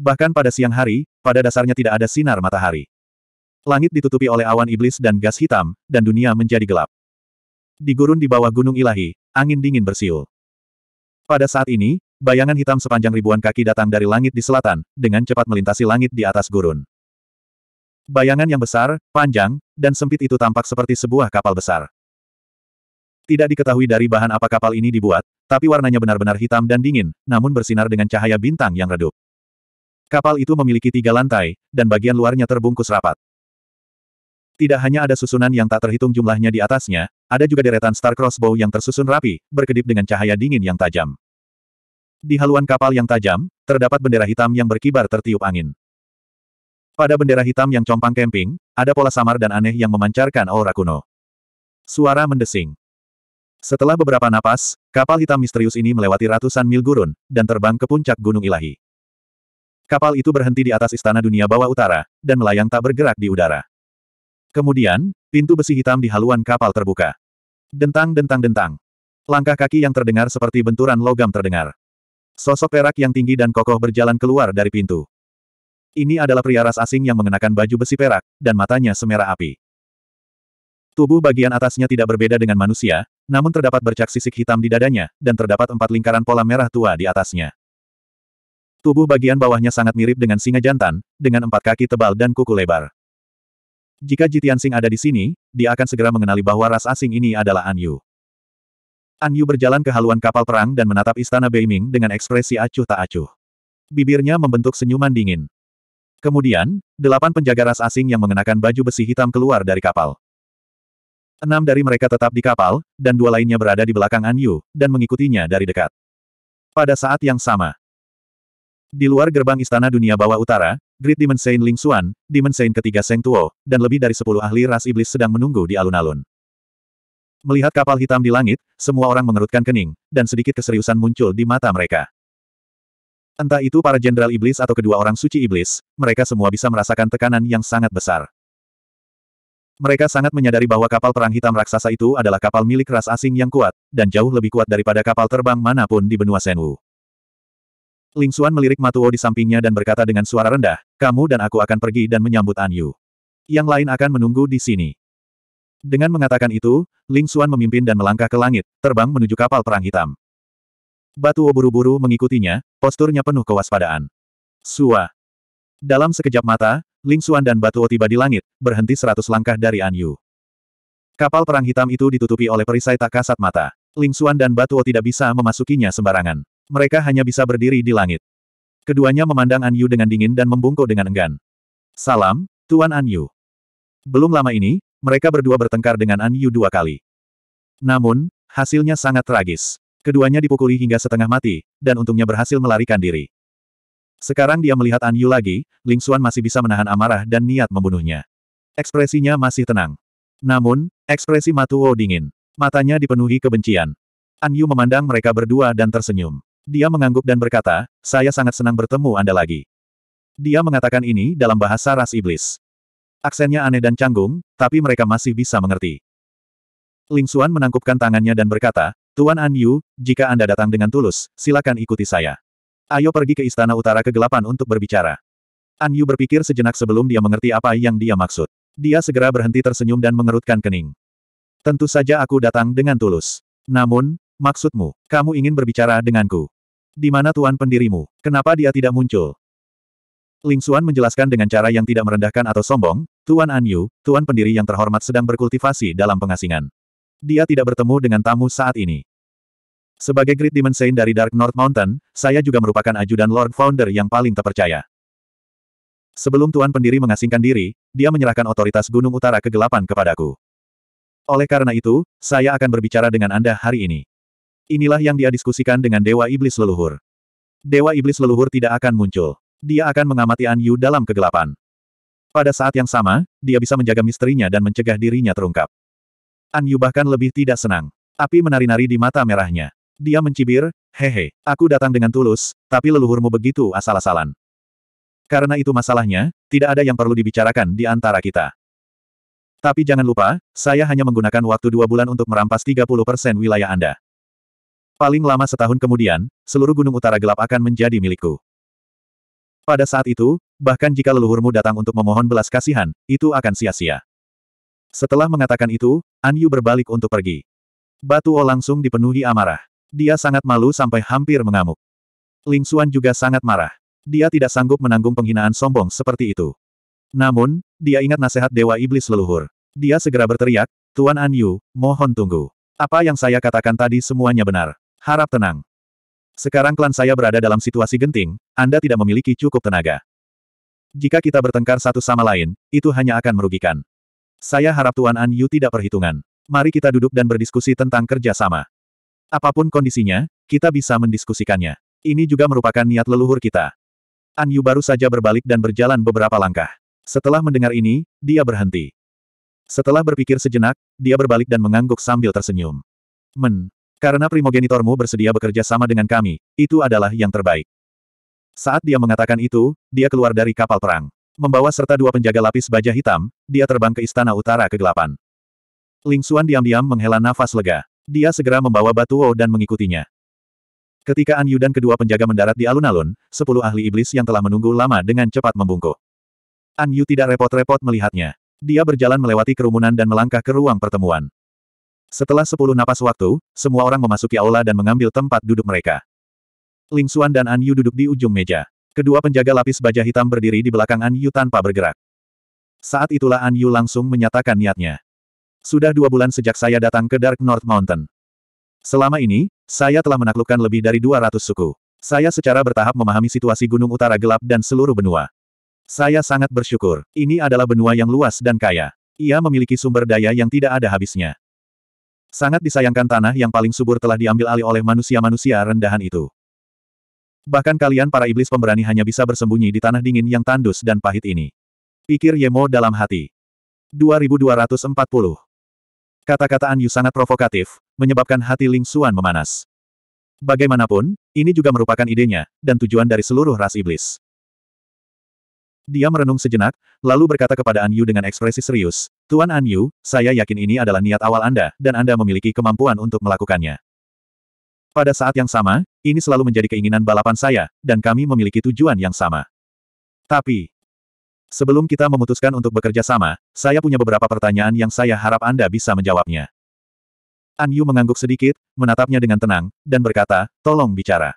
Bahkan pada siang hari, pada dasarnya tidak ada sinar matahari. Langit ditutupi oleh awan iblis dan gas hitam, dan dunia menjadi gelap. Di gurun di bawah gunung ilahi, angin dingin bersiul. Pada saat ini, bayangan hitam sepanjang ribuan kaki datang dari langit di selatan, dengan cepat melintasi langit di atas gurun. Bayangan yang besar, panjang, dan sempit itu tampak seperti sebuah kapal besar. Tidak diketahui dari bahan apa kapal ini dibuat, tapi warnanya benar-benar hitam dan dingin, namun bersinar dengan cahaya bintang yang redup. Kapal itu memiliki tiga lantai, dan bagian luarnya terbungkus rapat. Tidak hanya ada susunan yang tak terhitung jumlahnya di atasnya, ada juga deretan Star Crossbow yang tersusun rapi, berkedip dengan cahaya dingin yang tajam. Di haluan kapal yang tajam, terdapat bendera hitam yang berkibar tertiup angin. Pada bendera hitam yang compang camping, ada pola samar dan aneh yang memancarkan aura kuno. Suara mendesing. Setelah beberapa napas, kapal hitam misterius ini melewati ratusan mil gurun, dan terbang ke puncak Gunung Ilahi. Kapal itu berhenti di atas istana dunia bawah utara, dan melayang tak bergerak di udara. Kemudian, pintu besi hitam di haluan kapal terbuka. Dentang-dentang-dentang. Langkah kaki yang terdengar seperti benturan logam terdengar. Sosok perak yang tinggi dan kokoh berjalan keluar dari pintu. Ini adalah pria ras asing yang mengenakan baju besi perak, dan matanya semerah api. Tubuh bagian atasnya tidak berbeda dengan manusia, namun terdapat bercak sisik hitam di dadanya, dan terdapat empat lingkaran pola merah tua di atasnya. Tubuh bagian bawahnya sangat mirip dengan singa jantan, dengan empat kaki tebal dan kuku lebar. Jika Jitian Sing ada di sini, dia akan segera mengenali bahwa ras asing ini adalah An Yu. An Yu berjalan ke haluan kapal perang dan menatap istana Beiming dengan ekspresi acuh tak acuh. Bibirnya membentuk senyuman dingin. Kemudian, delapan penjaga ras asing yang mengenakan baju besi hitam keluar dari kapal. Enam dari mereka tetap di kapal, dan dua lainnya berada di belakang An Yu dan mengikutinya dari dekat. Pada saat yang sama, di luar gerbang Istana Dunia Bawah Utara, Great Demon Saint Ling Xuan, Demon Saint ketiga Seng Tuo, dan lebih dari sepuluh ahli ras iblis sedang menunggu di alun-alun. Melihat kapal hitam di langit, semua orang mengerutkan kening, dan sedikit keseriusan muncul di mata mereka. Entah itu para jenderal iblis atau kedua orang suci iblis, mereka semua bisa merasakan tekanan yang sangat besar. Mereka sangat menyadari bahwa kapal perang hitam raksasa itu adalah kapal milik ras asing yang kuat, dan jauh lebih kuat daripada kapal terbang manapun di benua Senwu. Ling Xuan melirik Matuo di sampingnya dan berkata dengan suara rendah, kamu dan aku akan pergi dan menyambut An Yu. Yang lain akan menunggu di sini. Dengan mengatakan itu, Ling Xuan memimpin dan melangkah ke langit, terbang menuju kapal perang hitam. Batuo buru-buru mengikutinya, posturnya penuh kewaspadaan. Sua. Dalam sekejap mata, Ling Xuan dan Batuo tiba di langit, berhenti seratus langkah dari An Yu. Kapal perang hitam itu ditutupi oleh perisai tak kasat mata. Ling Xuan dan Batuo tidak bisa memasukinya sembarangan. Mereka hanya bisa berdiri di langit. Keduanya memandang An Yu dengan dingin dan membungkuk dengan enggan. Salam, Tuan An Yu. Belum lama ini, mereka berdua bertengkar dengan An Yu dua kali. Namun, hasilnya sangat tragis. Keduanya dipukuli hingga setengah mati, dan untungnya berhasil melarikan diri. Sekarang dia melihat An Yu lagi, Ling Xuan masih bisa menahan amarah dan niat membunuhnya. Ekspresinya masih tenang. Namun, ekspresi Matuo dingin. Matanya dipenuhi kebencian. An Yu memandang mereka berdua dan tersenyum. Dia mengangguk dan berkata, saya sangat senang bertemu Anda lagi. Dia mengatakan ini dalam bahasa ras iblis. Aksennya aneh dan canggung, tapi mereka masih bisa mengerti. Ling Xuan menangkupkan tangannya dan berkata, Tuan An Yu, jika Anda datang dengan tulus, silakan ikuti saya. Ayo pergi ke Istana Utara Kegelapan untuk berbicara. An Yu berpikir sejenak sebelum dia mengerti apa yang dia maksud. Dia segera berhenti tersenyum dan mengerutkan kening. Tentu saja aku datang dengan tulus. Namun, maksudmu, kamu ingin berbicara denganku. Di mana tuan pendirimu? Kenapa dia tidak muncul? Ling Xuan menjelaskan dengan cara yang tidak merendahkan atau sombong, Tuan An Yu, tuan pendiri yang terhormat sedang berkultivasi dalam pengasingan. Dia tidak bertemu dengan tamu saat ini. Sebagai Great Demon Saint dari Dark North Mountain, saya juga merupakan ajudan Lord Founder yang paling terpercaya. Sebelum Tuan Pendiri mengasingkan diri, dia menyerahkan otoritas Gunung Utara Kegelapan kepadaku. Oleh karena itu, saya akan berbicara dengan Anda hari ini. Inilah yang dia diskusikan dengan Dewa Iblis Leluhur. Dewa Iblis Leluhur tidak akan muncul. Dia akan mengamati An Yu dalam kegelapan. Pada saat yang sama, dia bisa menjaga misterinya dan mencegah dirinya terungkap. An Yu bahkan lebih tidak senang. Api menari-nari di mata merahnya. Dia mencibir, hehe, aku datang dengan tulus, tapi leluhurmu begitu asal-asalan. Karena itu masalahnya, tidak ada yang perlu dibicarakan di antara kita. Tapi jangan lupa, saya hanya menggunakan waktu dua bulan untuk merampas 30% wilayah Anda. Paling lama setahun kemudian, seluruh gunung utara gelap akan menjadi milikku. Pada saat itu, bahkan jika leluhurmu datang untuk memohon belas kasihan, itu akan sia-sia. Setelah mengatakan itu, An Yu berbalik untuk pergi. Batu O langsung dipenuhi amarah. Dia sangat malu sampai hampir mengamuk. Ling Xuan juga sangat marah. Dia tidak sanggup menanggung penghinaan sombong seperti itu. Namun, dia ingat nasihat Dewa Iblis leluhur. Dia segera berteriak, Tuan An Yu, mohon tunggu. Apa yang saya katakan tadi semuanya benar. Harap tenang. Sekarang klan saya berada dalam situasi genting, Anda tidak memiliki cukup tenaga. Jika kita bertengkar satu sama lain, itu hanya akan merugikan. Saya harap Tuan An Yu tidak perhitungan. Mari kita duduk dan berdiskusi tentang kerjasama. Apapun kondisinya, kita bisa mendiskusikannya. Ini juga merupakan niat leluhur kita. An Yu baru saja berbalik dan berjalan beberapa langkah. Setelah mendengar ini, dia berhenti. Setelah berpikir sejenak, dia berbalik dan mengangguk sambil tersenyum. Men, karena primogenitormu bersedia bekerja sama dengan kami, itu adalah yang terbaik. Saat dia mengatakan itu, dia keluar dari kapal perang. Membawa serta dua penjaga lapis baja hitam, dia terbang ke Istana Utara Kegelapan. Ling Xuan diam-diam menghela nafas lega. Dia segera membawa batu Batuo dan mengikutinya. Ketika An Yu dan kedua penjaga mendarat di alun-alun, sepuluh ahli iblis yang telah menunggu lama dengan cepat membungkuk. An Yu tidak repot-repot melihatnya. Dia berjalan melewati kerumunan dan melangkah ke ruang pertemuan. Setelah sepuluh napas waktu, semua orang memasuki aula dan mengambil tempat duduk mereka. Ling Xuan dan An Yu duduk di ujung meja. Kedua penjaga lapis baja hitam berdiri di belakang An Yu tanpa bergerak. Saat itulah An Yu langsung menyatakan niatnya. Sudah dua bulan sejak saya datang ke Dark North Mountain. Selama ini, saya telah menaklukkan lebih dari 200 suku. Saya secara bertahap memahami situasi Gunung Utara Gelap dan seluruh benua. Saya sangat bersyukur. Ini adalah benua yang luas dan kaya. Ia memiliki sumber daya yang tidak ada habisnya. Sangat disayangkan tanah yang paling subur telah diambil alih oleh manusia-manusia rendahan itu. Bahkan kalian para iblis pemberani hanya bisa bersembunyi di tanah dingin yang tandus dan pahit ini. Pikir Yemo dalam hati. 2240 Kata-kata Anyu sangat provokatif, menyebabkan hati Ling Xuan memanas. Bagaimanapun, ini juga merupakan idenya, dan tujuan dari seluruh ras iblis. Dia merenung sejenak, lalu berkata kepada An Yu dengan ekspresi serius, Tuan An Yu, saya yakin ini adalah niat awal Anda, dan Anda memiliki kemampuan untuk melakukannya. Pada saat yang sama, ini selalu menjadi keinginan balapan saya, dan kami memiliki tujuan yang sama. Tapi, sebelum kita memutuskan untuk bekerja sama, saya punya beberapa pertanyaan yang saya harap Anda bisa menjawabnya. An Yu mengangguk sedikit, menatapnya dengan tenang, dan berkata, tolong bicara.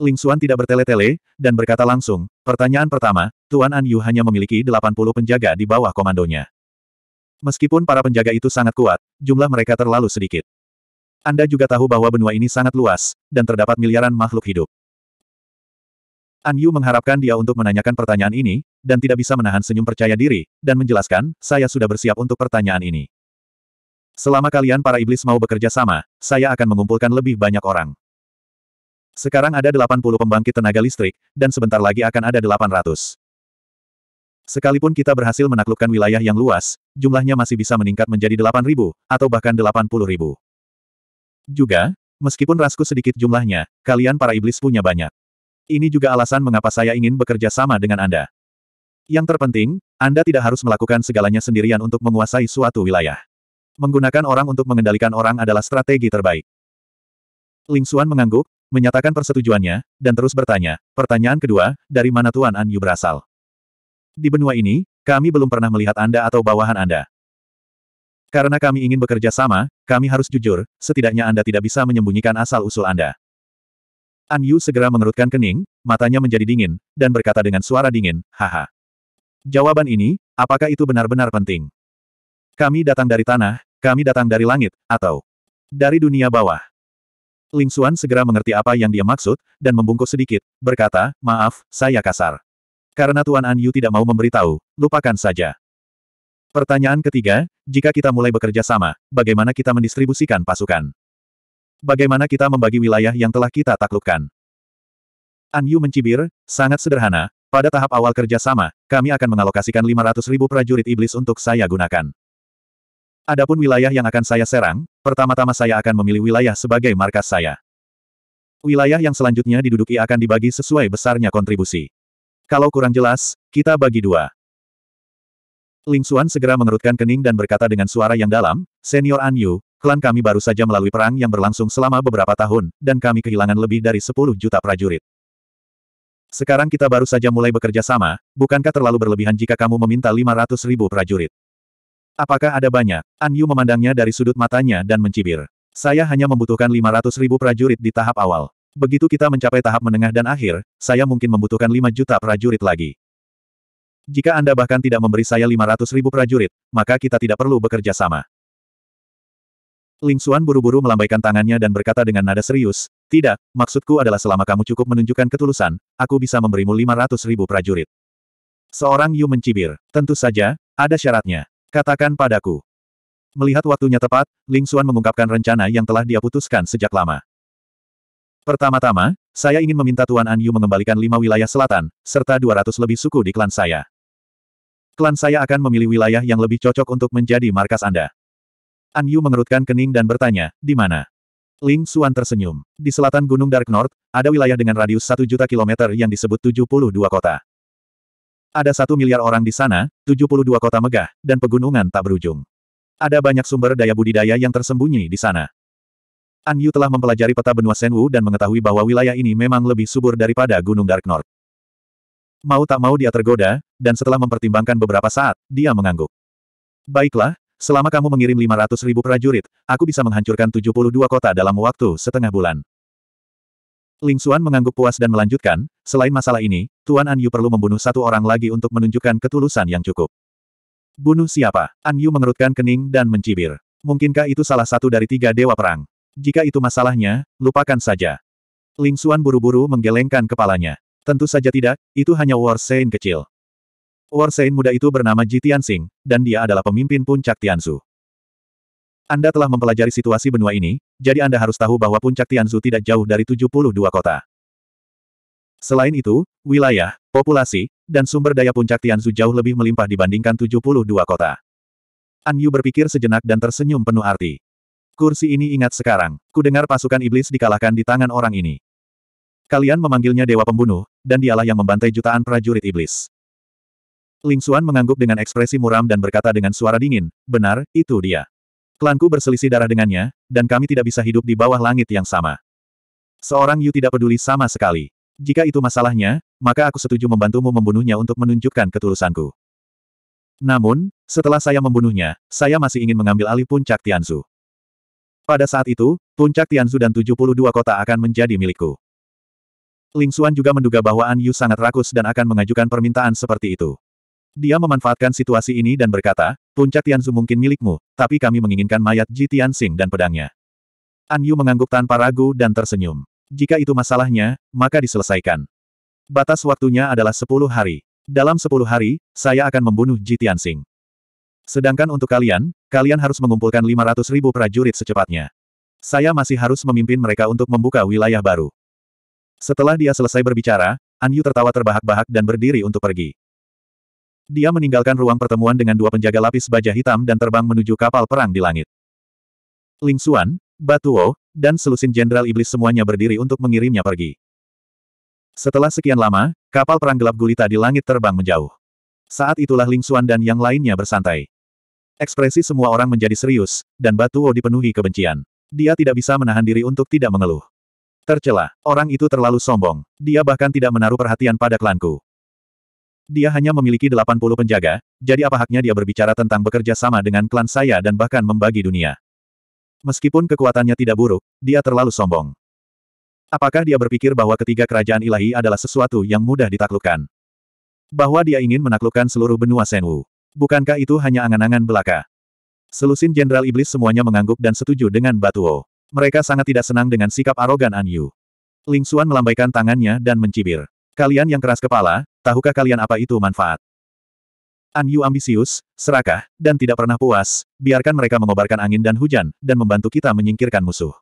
Ling Xuan tidak bertele-tele, dan berkata langsung, pertanyaan pertama, Tuan An Yu hanya memiliki 80 penjaga di bawah komandonya. Meskipun para penjaga itu sangat kuat, jumlah mereka terlalu sedikit. Anda juga tahu bahwa benua ini sangat luas, dan terdapat miliaran makhluk hidup. An Yu mengharapkan dia untuk menanyakan pertanyaan ini, dan tidak bisa menahan senyum percaya diri, dan menjelaskan, saya sudah bersiap untuk pertanyaan ini. Selama kalian para iblis mau bekerja sama, saya akan mengumpulkan lebih banyak orang. Sekarang ada 80 pembangkit tenaga listrik, dan sebentar lagi akan ada 800. Sekalipun kita berhasil menaklukkan wilayah yang luas, jumlahnya masih bisa meningkat menjadi 8.000, atau bahkan 80.000. Juga, meskipun rasku sedikit jumlahnya, kalian para iblis punya banyak. Ini juga alasan mengapa saya ingin bekerja sama dengan Anda. Yang terpenting, Anda tidak harus melakukan segalanya sendirian untuk menguasai suatu wilayah. Menggunakan orang untuk mengendalikan orang adalah strategi terbaik. Ling Xuan mengangguk, menyatakan persetujuannya, dan terus bertanya, pertanyaan kedua, dari mana Tuan An Yu berasal? Di benua ini, kami belum pernah melihat Anda atau bawahan Anda. Karena kami ingin bekerja sama, kami harus jujur, setidaknya Anda tidak bisa menyembunyikan asal-usul Anda. An Yu segera mengerutkan kening, matanya menjadi dingin, dan berkata dengan suara dingin, haha. Jawaban ini, apakah itu benar-benar penting? Kami datang dari tanah, kami datang dari langit, atau dari dunia bawah. Ling Xuan segera mengerti apa yang dia maksud, dan membungkuk sedikit, berkata, maaf, saya kasar. Karena Tuan An Yu tidak mau memberitahu, lupakan saja. Pertanyaan ketiga, jika kita mulai bekerja sama, bagaimana kita mendistribusikan pasukan? Bagaimana kita membagi wilayah yang telah kita taklukkan? An Yu mencibir, sangat sederhana, pada tahap awal kerjasama, kami akan mengalokasikan 500 ribu prajurit iblis untuk saya gunakan. Adapun wilayah yang akan saya serang, pertama-tama saya akan memilih wilayah sebagai markas saya. Wilayah yang selanjutnya diduduki akan dibagi sesuai besarnya kontribusi. Kalau kurang jelas, kita bagi dua. Ling Xuan segera mengerutkan kening dan berkata dengan suara yang dalam, Senior An Yu, klan kami baru saja melalui perang yang berlangsung selama beberapa tahun, dan kami kehilangan lebih dari 10 juta prajurit. Sekarang kita baru saja mulai bekerja sama, bukankah terlalu berlebihan jika kamu meminta 500 ribu prajurit? Apakah ada banyak? An Yu memandangnya dari sudut matanya dan mencibir. Saya hanya membutuhkan 500 ribu prajurit di tahap awal. Begitu kita mencapai tahap menengah dan akhir, saya mungkin membutuhkan 5 juta prajurit lagi. Jika Anda bahkan tidak memberi saya 500 ribu prajurit, maka kita tidak perlu bekerja sama. Ling Xuan buru-buru melambaikan tangannya dan berkata dengan nada serius, Tidak, maksudku adalah selama kamu cukup menunjukkan ketulusan, aku bisa memberimu 500 ribu prajurit. Seorang Yu mencibir, tentu saja, ada syaratnya. Katakan padaku. Melihat waktunya tepat, Ling Xuan mengungkapkan rencana yang telah dia putuskan sejak lama. Pertama-tama, saya ingin meminta Tuan An Yu mengembalikan lima wilayah selatan, serta 200 lebih suku di klan saya. Klan saya akan memilih wilayah yang lebih cocok untuk menjadi markas Anda. An Yu mengerutkan kening dan bertanya, di mana? Ling Xuan tersenyum. Di selatan Gunung Dark North, ada wilayah dengan radius satu juta kilometer yang disebut 72 kota. Ada satu miliar orang di sana, 72 kota megah, dan pegunungan tak berujung. Ada banyak sumber daya budidaya yang tersembunyi di sana. An Yu telah mempelajari peta benua Senwu dan mengetahui bahwa wilayah ini memang lebih subur daripada Gunung Dark North. Mau tak mau dia tergoda, dan setelah mempertimbangkan beberapa saat, dia mengangguk. Baiklah, selama kamu mengirim 500 ribu prajurit, aku bisa menghancurkan 72 kota dalam waktu setengah bulan. Ling Xuan mengangguk puas dan melanjutkan, selain masalah ini, Tuan An Yu perlu membunuh satu orang lagi untuk menunjukkan ketulusan yang cukup. Bunuh siapa? An Yu mengerutkan kening dan mencibir. Mungkinkah itu salah satu dari tiga dewa perang? Jika itu masalahnya, lupakan saja. Ling Xuan buru-buru menggelengkan kepalanya. Tentu saja tidak, itu hanya war Sein kecil. War Sein muda itu bernama Ji Tianxing, dan dia adalah pemimpin puncak Tianzu. Anda telah mempelajari situasi benua ini, jadi Anda harus tahu bahwa puncak Tianzu tidak jauh dari 72 kota. Selain itu, wilayah, populasi, dan sumber daya puncak Tianzu jauh lebih melimpah dibandingkan 72 kota. An Yu berpikir sejenak dan tersenyum penuh arti. Kursi ini ingat sekarang, ku dengar pasukan iblis dikalahkan di tangan orang ini. Kalian memanggilnya dewa pembunuh, dan dialah yang membantai jutaan prajurit iblis. Ling Xuan mengangguk dengan ekspresi muram dan berkata dengan suara dingin, benar, itu dia. Klanku berselisih darah dengannya, dan kami tidak bisa hidup di bawah langit yang sama. Seorang Yu tidak peduli sama sekali. Jika itu masalahnya, maka aku setuju membantumu membunuhnya untuk menunjukkan ketulusanku. Namun, setelah saya membunuhnya, saya masih ingin mengambil alih puncak Tianzu. Pada saat itu, puncak Tianzu dan 72 kota akan menjadi milikku. Ling Xuan juga menduga bahwa An Yu sangat rakus dan akan mengajukan permintaan seperti itu. Dia memanfaatkan situasi ini dan berkata, puncak Tianzu mungkin milikmu, tapi kami menginginkan mayat Ji Tianxing dan pedangnya. An Yu mengangguk tanpa ragu dan tersenyum. Jika itu masalahnya, maka diselesaikan. Batas waktunya adalah 10 hari. Dalam 10 hari, saya akan membunuh Ji Tianxing. Sedangkan untuk kalian, kalian harus mengumpulkan 500 ribu prajurit secepatnya. Saya masih harus memimpin mereka untuk membuka wilayah baru. Setelah dia selesai berbicara, An Yu tertawa terbahak-bahak dan berdiri untuk pergi. Dia meninggalkan ruang pertemuan dengan dua penjaga lapis baja hitam dan terbang menuju kapal perang di langit. Ling Xuan, Batuo, dan selusin Jenderal Iblis semuanya berdiri untuk mengirimnya pergi. Setelah sekian lama, kapal perang gelap gulita di langit terbang menjauh. Saat itulah Ling Xuan dan yang lainnya bersantai. Ekspresi semua orang menjadi serius, dan Batuo dipenuhi kebencian. Dia tidak bisa menahan diri untuk tidak mengeluh. Tercela, orang itu terlalu sombong. Dia bahkan tidak menaruh perhatian pada klanku. Dia hanya memiliki 80 penjaga, jadi apa haknya dia berbicara tentang bekerja sama dengan klan saya dan bahkan membagi dunia. Meskipun kekuatannya tidak buruk, dia terlalu sombong. Apakah dia berpikir bahwa ketiga kerajaan ilahi adalah sesuatu yang mudah ditaklukkan? Bahwa dia ingin menaklukkan seluruh benua Senwu. Bukankah itu hanya angan-angan belaka? Selusin Jenderal Iblis semuanya mengangguk dan setuju dengan Batuo. Mereka sangat tidak senang dengan sikap arogan An Yu. Ling Xuan melambaikan tangannya dan mencibir. Kalian yang keras kepala, tahukah kalian apa itu manfaat? An Yu ambisius, serakah, dan tidak pernah puas, biarkan mereka mengobarkan angin dan hujan, dan membantu kita menyingkirkan musuh.